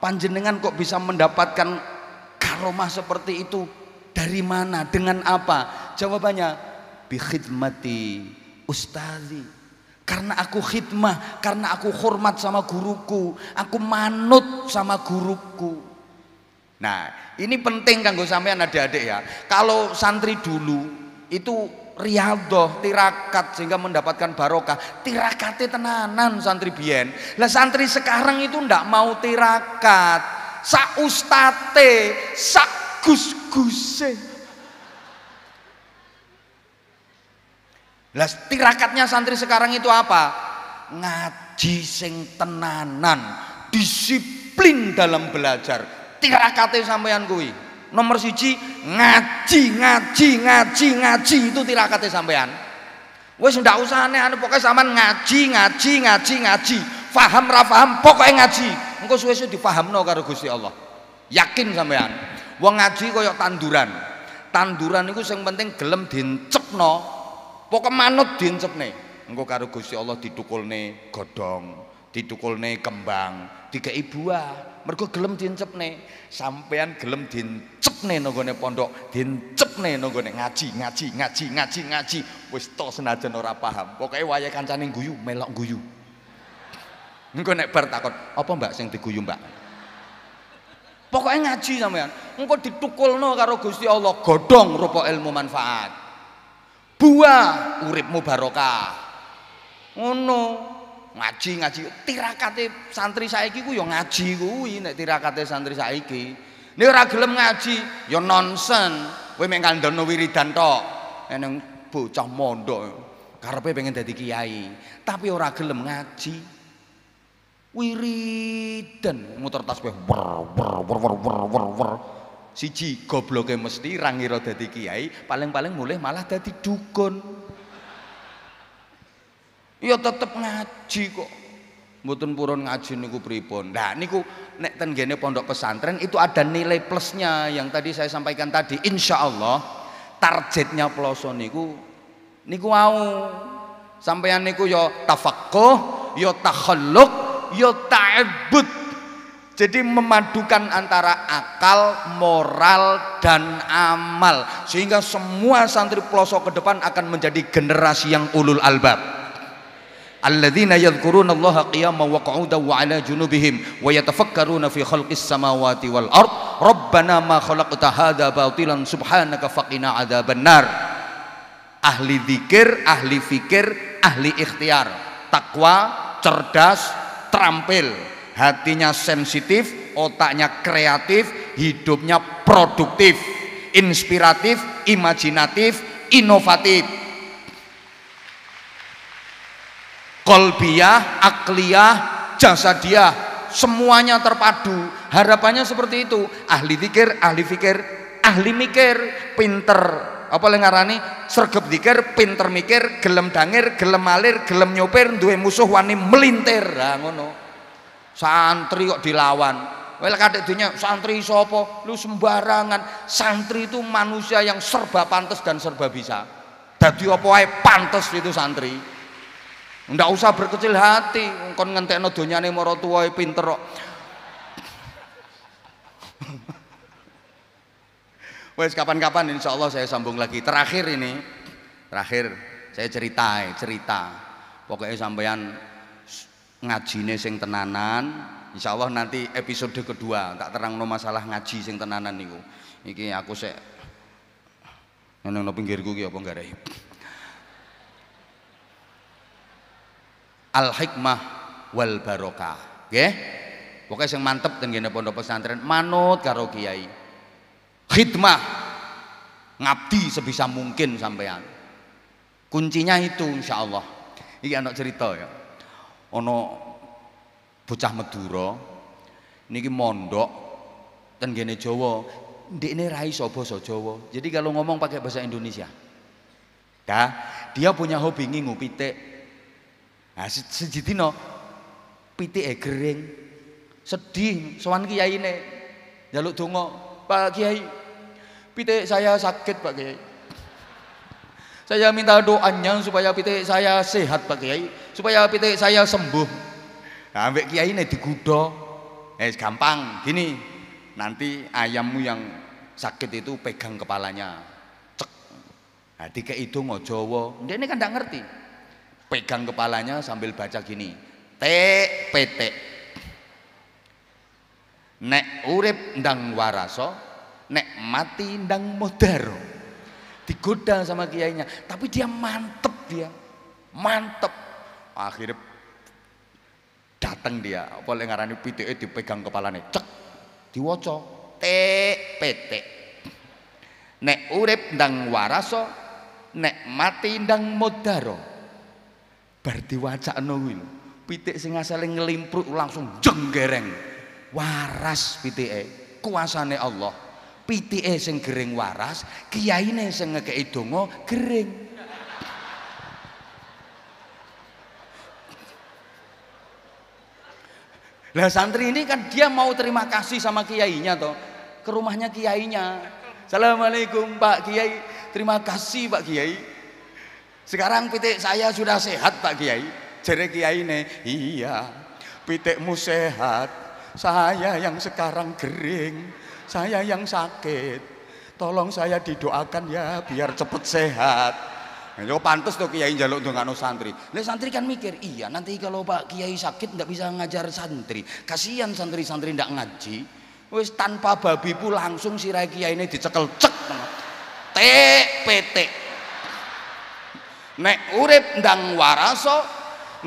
panjenengan kok bisa mendapatkan rumah seperti itu dari mana, dengan apa? Jawabannya bikhidmati ustazi. Karena aku khidmah, karena aku hormat sama guruku, aku manut sama guruku. Nah, ini penting kanggo sampean adik-adik ya. Kalau santri dulu itu riadoh, tirakat sehingga mendapatkan barokah. Tirakatnya tenanan santri biyen. Lah santri sekarang itu ndak mau tirakat sak ustate, sak gus-guse. Lah tirakatnya santri sekarang itu apa? Ngaji sing tenanan, disiplin dalam belajar. Tirakate sampean kuwi. Nomor siji ngaji, ngaji, ngaji, ngaji itu tirakate sampean. Wes ndak usah aneh-aneh pokoke sampean ngaji, ngaji, ngaji, ngaji. Faham ra faham pokoknya ngaji engko suwe-suwe dipahamno karo Gusti Allah yakin sampean wong ngaji kaya tanduran tanduran itu yang penting gelem diencepno Pokok manut diencepne Engkau karo Gusti Allah ditukulne godhong ditukulne kembang dikei buah mergo gelem diencepne sampean gelem diencepne nanggone pondok diencepne nanggone ngaji ngaji ngaji ngaji ngaji wis to senajan ora paham Pokoknya wayahe kancane guyu melok guyu Engko nek bar takon, apa Mbak sing diguyu Mbak? Pokoknya ngaji sampean. Engko ditukulno karo Gusti Allah, godhong rupa ilmu manfaat. Buah uripmu barokah. Ngono. Ngaji ngaji tirakate santri saiki ku ya ngaji kuwi nek tirakate santri saiki. Nek ora gelem ngaji ya nonsen. Kowe mek kandhana wiridan tok. Eneng bocah mondok karepe pengen dadi kiai, tapi ora gelem ngaji wiridan muter tasbih wer wer wer wer wer wer wer siji gobloke mesti ra ngira dadi kiai paling-paling mulih malah dadi dukun ya tetep ngaji kok mboten purun ngaji niku pripun nah niku nek ten gene pondok pesantren itu ada nilai plusnya yang tadi saya sampaikan tadi insyaallah targetnya ploso niku niku mau sampeyan niku yo ya tafaqquh yo ya takhalluq ya ta'abbud. Jadi memadukan antara akal, moral, dan amal. Sehingga semua santri pelosok ke depan akan menjadi generasi yang ulul albab. Alladzina yadhkuruna allaha qiyaman wa qu'udan wa 'ala junubihim wa yatafakkaruna fi khalqis samawati wal ard. Rabbana ma khalaqta hadha batilan subhanaka faqina benar Ahli zikir, ahli fikir, ahli ikhtiar, takwa, cerdas, terampil, hatinya sensitif, otaknya kreatif, hidupnya produktif, inspiratif, imajinatif, inovatif. Kolbiah, akliah, jasadiah, semuanya terpadu. Harapannya seperti itu, ahli pikir, ahli pikir, ahli mikir, pinter, apa yang ngarani sergap dikir pinter mikir gelem dangir gelem malir gelem nyopir duwe musuh wani melintir nah, ngono santri kok dilawan Wel kadek dunia santri sopo, lu sembarangan. Santri itu manusia yang serba pantas dan serba bisa. jadi apa wae pantas itu santri. Ndak usah berkecil hati, kon ngentekno donyane mara tuwae pinter Wes kapan-kapan insya Allah saya sambung lagi. Terakhir ini, terakhir saya cerita, cerita. Pokoknya sampean nih sing tenanan. Insya Allah nanti episode kedua tak terang no masalah ngaji sing tenanan niku. Iki aku se, neng no pinggirku gue apa enggak ada. Al hikmah wal barokah. ya. Pokoknya yang mantep ten pondok pesantren manut karo kiai khidmah ngabdi sebisa mungkin sampean kuncinya itu insya Allah ini anak cerita ya ono bocah Madura niki mondok dan gene Jawa ini rai Sobo Jawa jadi kalau ngomong pakai bahasa Indonesia dah dia punya hobi ngingu pitik nah sejitino pitik eh gering sedih kiai ini jaluk donga Pak Kiai pitik saya sakit Pak Kiai. Saya minta doanya supaya pitik saya sehat Pak Kiai, supaya pitik saya sembuh. Nah, ambek Kiai ini digudo. Eh gampang, gini. Nanti ayammu yang sakit itu pegang kepalanya. Cek. Nah, tiga itu ngojowo. Dia ini kan tidak ngerti. Pegang kepalanya sambil baca gini. T P T. Nek urip ndang waraso nek mati ndang modaro digoda sama kiainya tapi dia mantep dia mantep akhirnya datang dia boleh ngarani PTE dipegang kepalanya cek diwoco tek petek nek urip ndang waraso nek mati ndang modaro Berarti wajah kuwi lho pitik sing ngelimpruk langsung jenggereng waras PTE, kuasane Allah pitike sing kering waras, kiyaine sing ngekeki donga gering. Lah santri ini kan dia mau terima kasih sama kiainya toh. Ke rumahnya kiainya. Assalamualaikum Pak Kiai. Terima kasih Pak Kiai. Sekarang pitik saya sudah sehat Pak Kiai. kiai nih iya. Pitikmu sehat. Saya yang sekarang kering saya yang sakit. Tolong saya didoakan ya biar cepet sehat. Nah, yo pantas tuh kiai jaluk dongano santri. Nih santri kan mikir, iya nanti kalau Pak Kiai sakit nggak bisa ngajar santri. Kasihan santri-santri nggak ngaji. Wes tanpa babi pun langsung si Rai Kiai ini dicekel cek. TPT. Nek urep ndang waraso,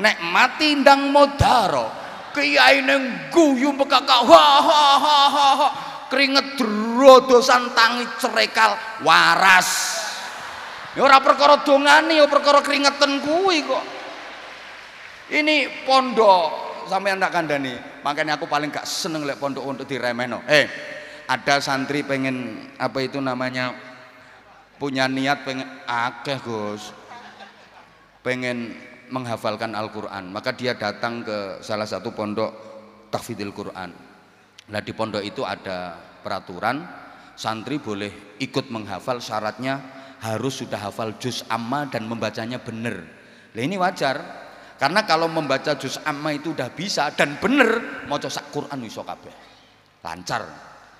nek mati ndang modaro. Kiai neng guyu bekakak. ha ha ha. ha keringet drodosan tangi cerekal waras ini ya orang perkara dongani, orang ya perkara keringetan kuwi kok ini pondok sampai anak kandani makanya aku paling gak seneng lihat pondok untuk diremehno eh ada santri pengen apa itu namanya punya niat pengen akeh Gus pengen menghafalkan Al-Qur'an maka dia datang ke salah satu pondok tahfidil Qur'an Nah di pondok itu ada peraturan santri boleh ikut menghafal syaratnya harus sudah hafal juz amma dan membacanya benar. Nah ini wajar karena kalau membaca juz amma itu udah bisa dan benar mau coba Quran iso kabeh. Lancar.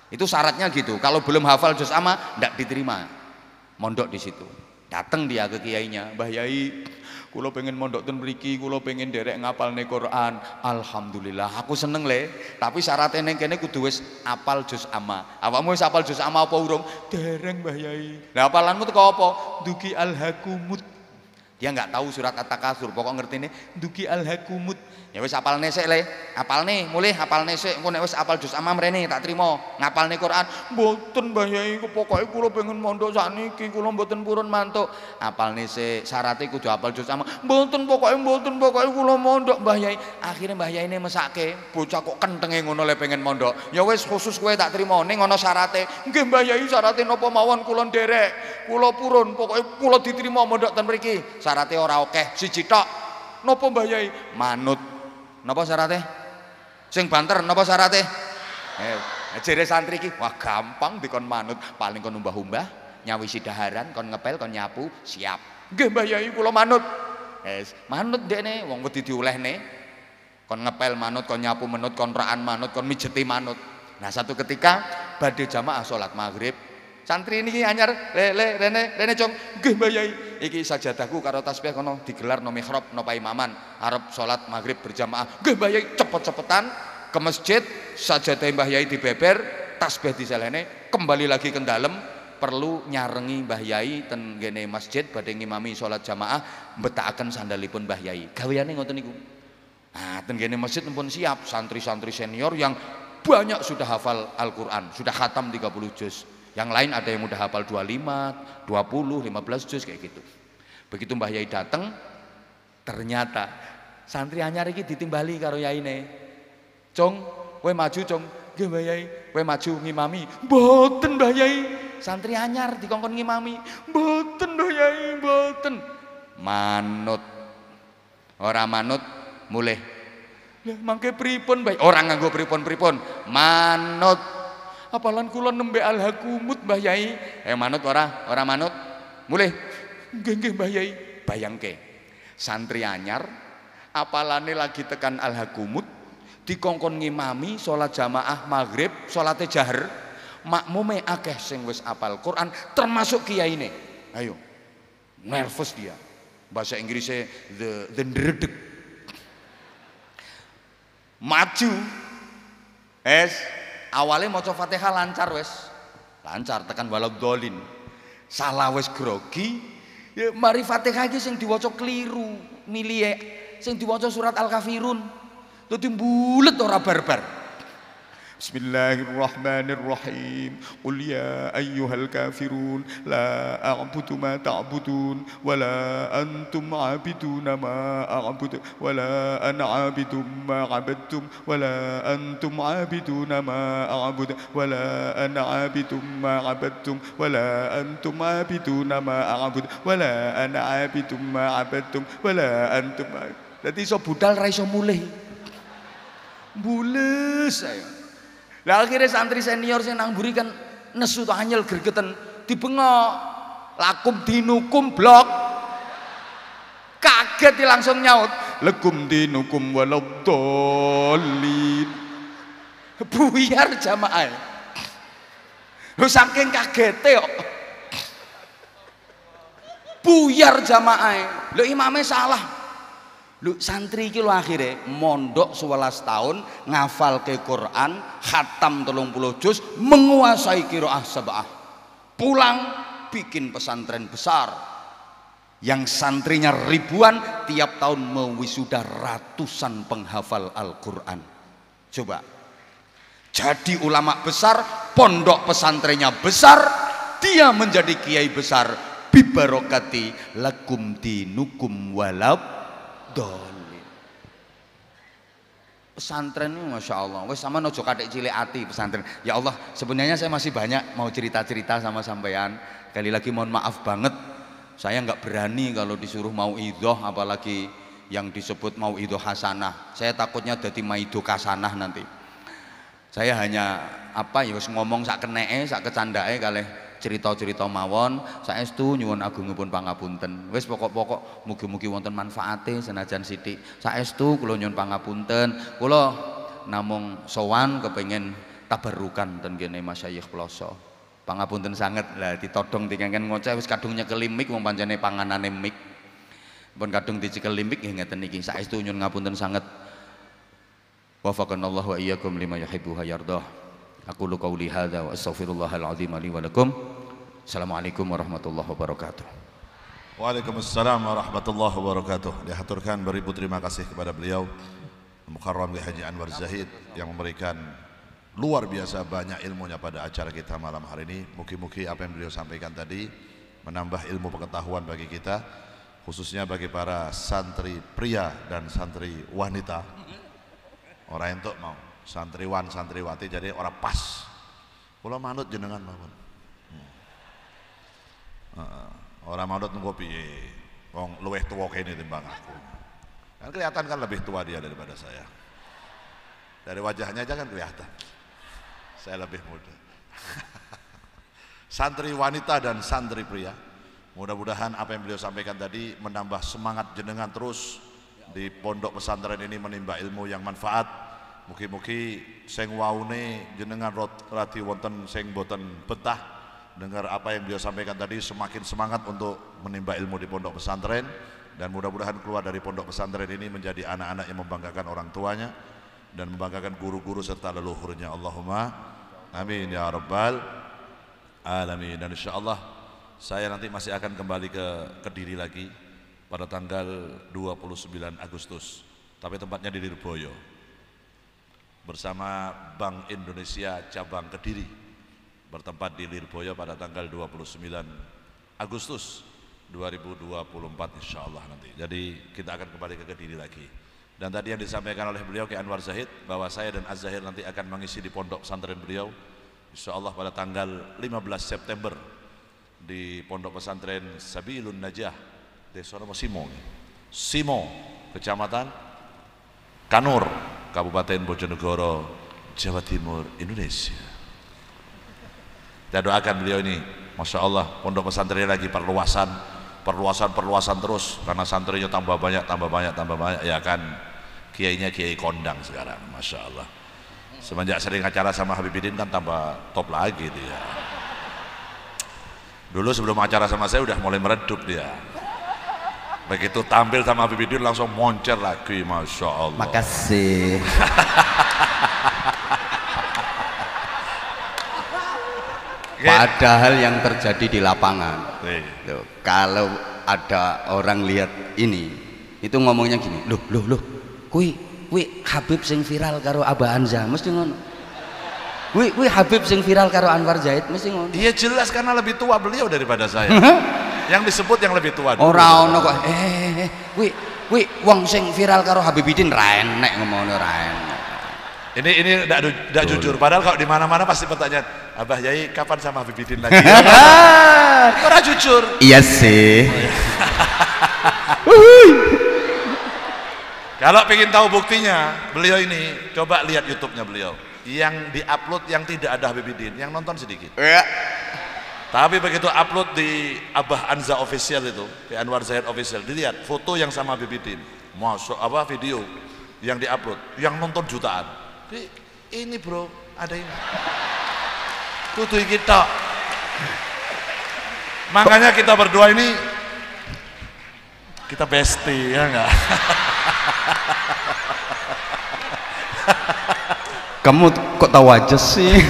Itu syaratnya gitu. Kalau belum hafal juz amma ndak diterima. Mondok di situ. Datang dia ke kiainya, Mbah Yai, kulo pengen mondok ten beriki, kulo pengen derek ngapalne Quran. Alhamdulillah, aku seneng le. Tapi syaratnya neng kene kudu wes apal juz ama. Apa mau apal juz ama apa urung? Dereng Mbah Nah apalanmu tuh apa? Duki alhakumut. Dia nggak tahu surat At-Takasur, pokok ngerti nih. Duki alhakumut Ya wis nese leh le, nih mulih apal nese, Engko nek wis apal juz amam mrene tak trimo. nih Quran, mboten Mbah Yai iku pokoke kula pengen mondok sakniki, kula mboten purun mantuk. apal nese, syaraté e kudu apal juz amam Mboten pokoke mboten pokoke kula mondok Mbah Yai. Akhire Mbah Yaine mesake, bocah kok kentenge ngono le pengen mondok. Ya wis khusus kowe tak trimo ning ana syaraté. Nggih Mbah Yai syaraté napa mawon kula nderek. Kula purun pokoke kula ditrimo mondok ten mriki. Syaraté ora oke, siji tok. Napa Mbah Yai? Manut Napa syaratnya? Sing banter napa syaratnya? Eh, jere santri ki wah gampang dikon manut, paling kon umbah-umbah, nyawisi daharan, kon ngepel, kon nyapu, siap. Nggih Mbah Yai kula manut. Yes, manut nih, wong diuleh nih, Kon ngepel manut, kon nyapu manut, kontrakan manut, kon mijeti manut. Nah, satu ketika badhe jamaah sholat maghrib Santri ini, anyar le le rene rene cong gue bayai Iki Iki sajadahku karo tasbih kono digelar no mihrab no paimaman Arab sholat maghrib berjamaah. gue bayai cepet-cepetan ke masjid sajadah Mbah Yai beber, tasbih di diselene kembali lagi ke dalam perlu nyarengi Mbah Yai ten masjid badhe ngimami salat jamaah mbetakaken sandalipun Mbah Yai. Gaweane ngoten niku. Nah, ten gene masjid pun siap santri-santri senior yang banyak sudah hafal Al-Qur'an, sudah khatam 30 juz. Yang lain ada yang udah hafal 25, 20, 15 juz kayak gitu. Begitu Mbah Yai datang, ternyata santri anyar iki ditimbali karo yaine. Cung, kowe maju, Cung. Nggih Mbah Yai, kowe maju ngimami. Mboten Mbah Yai. Santri anyar dikongkon ngimami. Mboten Mbah Yai, mboten. Manut. Ora manut mulih. Lah mangke pripun, Mbah? Ora nganggo pripun-pripun. Manut. Apalan kula nembe alhakumut Mbah Yai. Eh manut ora? Ora manut? Mulih. Nggih nggih Mbah Yai. Bayangke. Santri anyar apalane lagi tekan alhakumut dikongkon ngimami salat jamaah maghrib salate jahar makmume akeh sing wis apal Quran termasuk Kiai ini, Ayo. Nervous dia. Bahasa Inggrisnya the the ndredeg. Maju. Es awalnya mau fatihah lancar wes lancar tekan walau dolin salah wes grogi ya, mari fatihah aja sing diwaca keliru milih e. sing diwaca surat al kafirun itu bulet orang barbar بسم الله الرحمن الرحيم قل يا أيها الكافرون لا أعبد ما تعبدون ولا أنتم عابدون ما أعبد ولا أنا عابد ما عبدتم ولا أنتم عابدون ما أعبد ولا أنا عابد ما عبدتم ولا أنتم عابدون ما أعبد ولا أنا عابد ما عبدتم ولا أنتم Jadi iso budal ra iso mulih. Bules saya. Lah akhirnya santri senior sing nang kan nesu to anyel gregeten dibengok. Lakum dinukum blok. Kaget langsung nyaut. Lekum dinukum walau dolin Buyar jamaah. Lu saking kaget kok. Buyar jamaah. Lu imamnya salah. Lu santri iki akhirnya mondok 11 tahun ngafal ke Quran, khatam telung puluh juz, menguasai kiroah sabah. Pulang bikin pesantren besar yang santrinya ribuan tiap tahun mewisuda ratusan penghafal Al-Quran. Coba jadi ulama besar, pondok pesantrennya besar, dia menjadi kiai besar. Bibarokati lakum dinukum walab dolim. Pesantren ini Masya Allah, wes sama nojo kadek cilik hati pesantren. Ya Allah, sebenarnya saya masih banyak mau cerita-cerita sama sampean. Kali lagi mohon maaf banget, saya nggak berani kalau disuruh mau idoh, apalagi yang disebut mau idoh hasanah. Saya takutnya jadi maido kasanah nanti. Saya hanya apa ya ngomong sak kenee, sak kecandae kali cerita-cerita mawon saya itu nyuwun pun pangapunten wes pokok-pokok mugi-mugi wonten manfaatnya senajan siti saya itu kulo nyuwun pangapunten kulo namung sowan kepengen tabarukan ten kene masyayikh plasa pangapunten sangat lah tiga kan ngoceh wes kadungnya kelimik mau panjane panganan emik mik pun kadung dicekeli mik hingga ngeten saya itu nyuwun ngapunten wafakan Allah wa iyyakum lima yahibu hayardoh Aku lu uli hadha wa astaghfirullahaladzim azim wa lakum. Assalamualaikum warahmatullahi wabarakatuh. Waalaikumsalam warahmatullahi wabarakatuh. Dihaturkan beribu terima kasih kepada beliau Mukarram di Haji Anwar Zahid yang memberikan luar biasa banyak ilmunya pada acara kita malam hari ini. Mungkin-mungkin apa yang beliau sampaikan tadi menambah ilmu pengetahuan bagi kita khususnya bagi para santri pria dan santri wanita. Orang entuk mau santriwan santriwati jadi orang pas Pulau manut jenengan mawon hmm. orang manut nunggu piye wong luweh tuwa kene timbang aku kan kelihatan kan lebih tua dia daripada saya dari wajahnya aja kan kelihatan saya lebih muda santri wanita dan santri pria mudah-mudahan apa yang beliau sampaikan tadi menambah semangat jenengan terus di pondok pesantren ini menimba ilmu yang manfaat Mugi-mugi wau waune jenengan rati wonten seng boten betah dengar apa yang beliau sampaikan tadi semakin semangat untuk menimba ilmu di pondok pesantren dan mudah-mudahan keluar dari pondok pesantren ini menjadi anak-anak yang membanggakan orang tuanya dan membanggakan guru-guru serta leluhurnya Allahumma amin ya rabbal alamin dan Insya Allah saya nanti masih akan kembali ke Kediri lagi pada tanggal 29 Agustus tapi tempatnya di Lirboyo bersama Bank Indonesia cabang Kediri bertempat di Lirboyo pada tanggal 29 Agustus 2024 insya Allah nanti. Jadi kita akan kembali ke Kediri lagi. Dan tadi yang disampaikan oleh beliau ke Anwar Zahid bahwa saya dan Az Zahir nanti akan mengisi di pondok pesantren beliau insya Allah pada tanggal 15 September di pondok pesantren Sabilun Najah Desa Simo Simo Kecamatan Kanur Kabupaten Bojonegoro, Jawa Timur, Indonesia. Kita doakan beliau ini, Masya Allah, pondok pesantren lagi perluasan, perluasan, perluasan terus, karena santrinya tambah banyak, tambah banyak, tambah banyak, ya kan, kiainya kiai kondang sekarang, Masya Allah. Semenjak sering acara sama Habibidin kan tambah top lagi dia. Dulu sebelum acara sama saya udah mulai meredup dia. Begitu tampil sama Habibie langsung moncer lagi, masya Allah. Makasih. Padahal yang terjadi di lapangan, Loh, kalau ada orang lihat ini, itu ngomongnya gini, loh, loh, loh, kui, kui Habib sing viral karo Aba Anza, mesti ngono. Kui, kui Habib sing viral karo Anwar Zaid, mesti ngono. Iya jelas karena lebih tua beliau daripada saya yang disebut yang lebih tua orang ono kok eh wih, eh, eh. wi wong sing viral karo Habibidin ra nek ngomongnya ra ini ini tidak tidak jujur padahal kalau di mana-mana pasti bertanya, Abah Yai kapan sama Habibidin lagi orang jujur iya sih oh, iya. kalau pengen tahu buktinya beliau ini coba lihat YouTube-nya beliau yang diupload yang tidak ada Habibidin yang nonton sedikit iya. Tapi begitu upload di Abah Anza official itu, di Anwar Zahid official, dilihat foto yang sama bibitin, masuk apa video yang diupload, yang nonton jutaan. ini bro, ada ini. Kudu kita. Makanya kita berdua ini kita bestie ya enggak? Kamu kok tahu aja sih?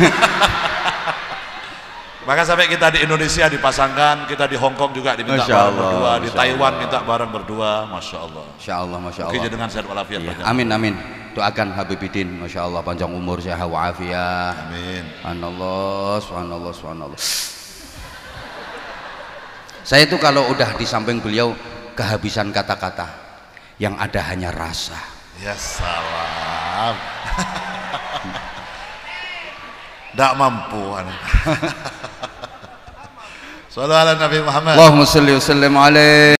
Maka sampai kita di Indonesia dipasangkan, kita di Hong Kong juga diminta Masya bareng Allah, berdua, Masya di Taiwan Allah. minta bareng berdua, Masya Allah. Masya Allah, Masya Allah. Oke, dengan sehat walafiat. Iya. Amin, amin. Doakan Habibidin, Masya Allah, panjang umur, sehat walafiat. Amin. Subhanallah, subhanallah, subhanallah. Saya itu kalau udah di samping beliau, kehabisan kata-kata. Yang ada hanya rasa. Ya salam. tidak mampu Salam Nabi Muhammad Allahumma salli wa sallim alaihi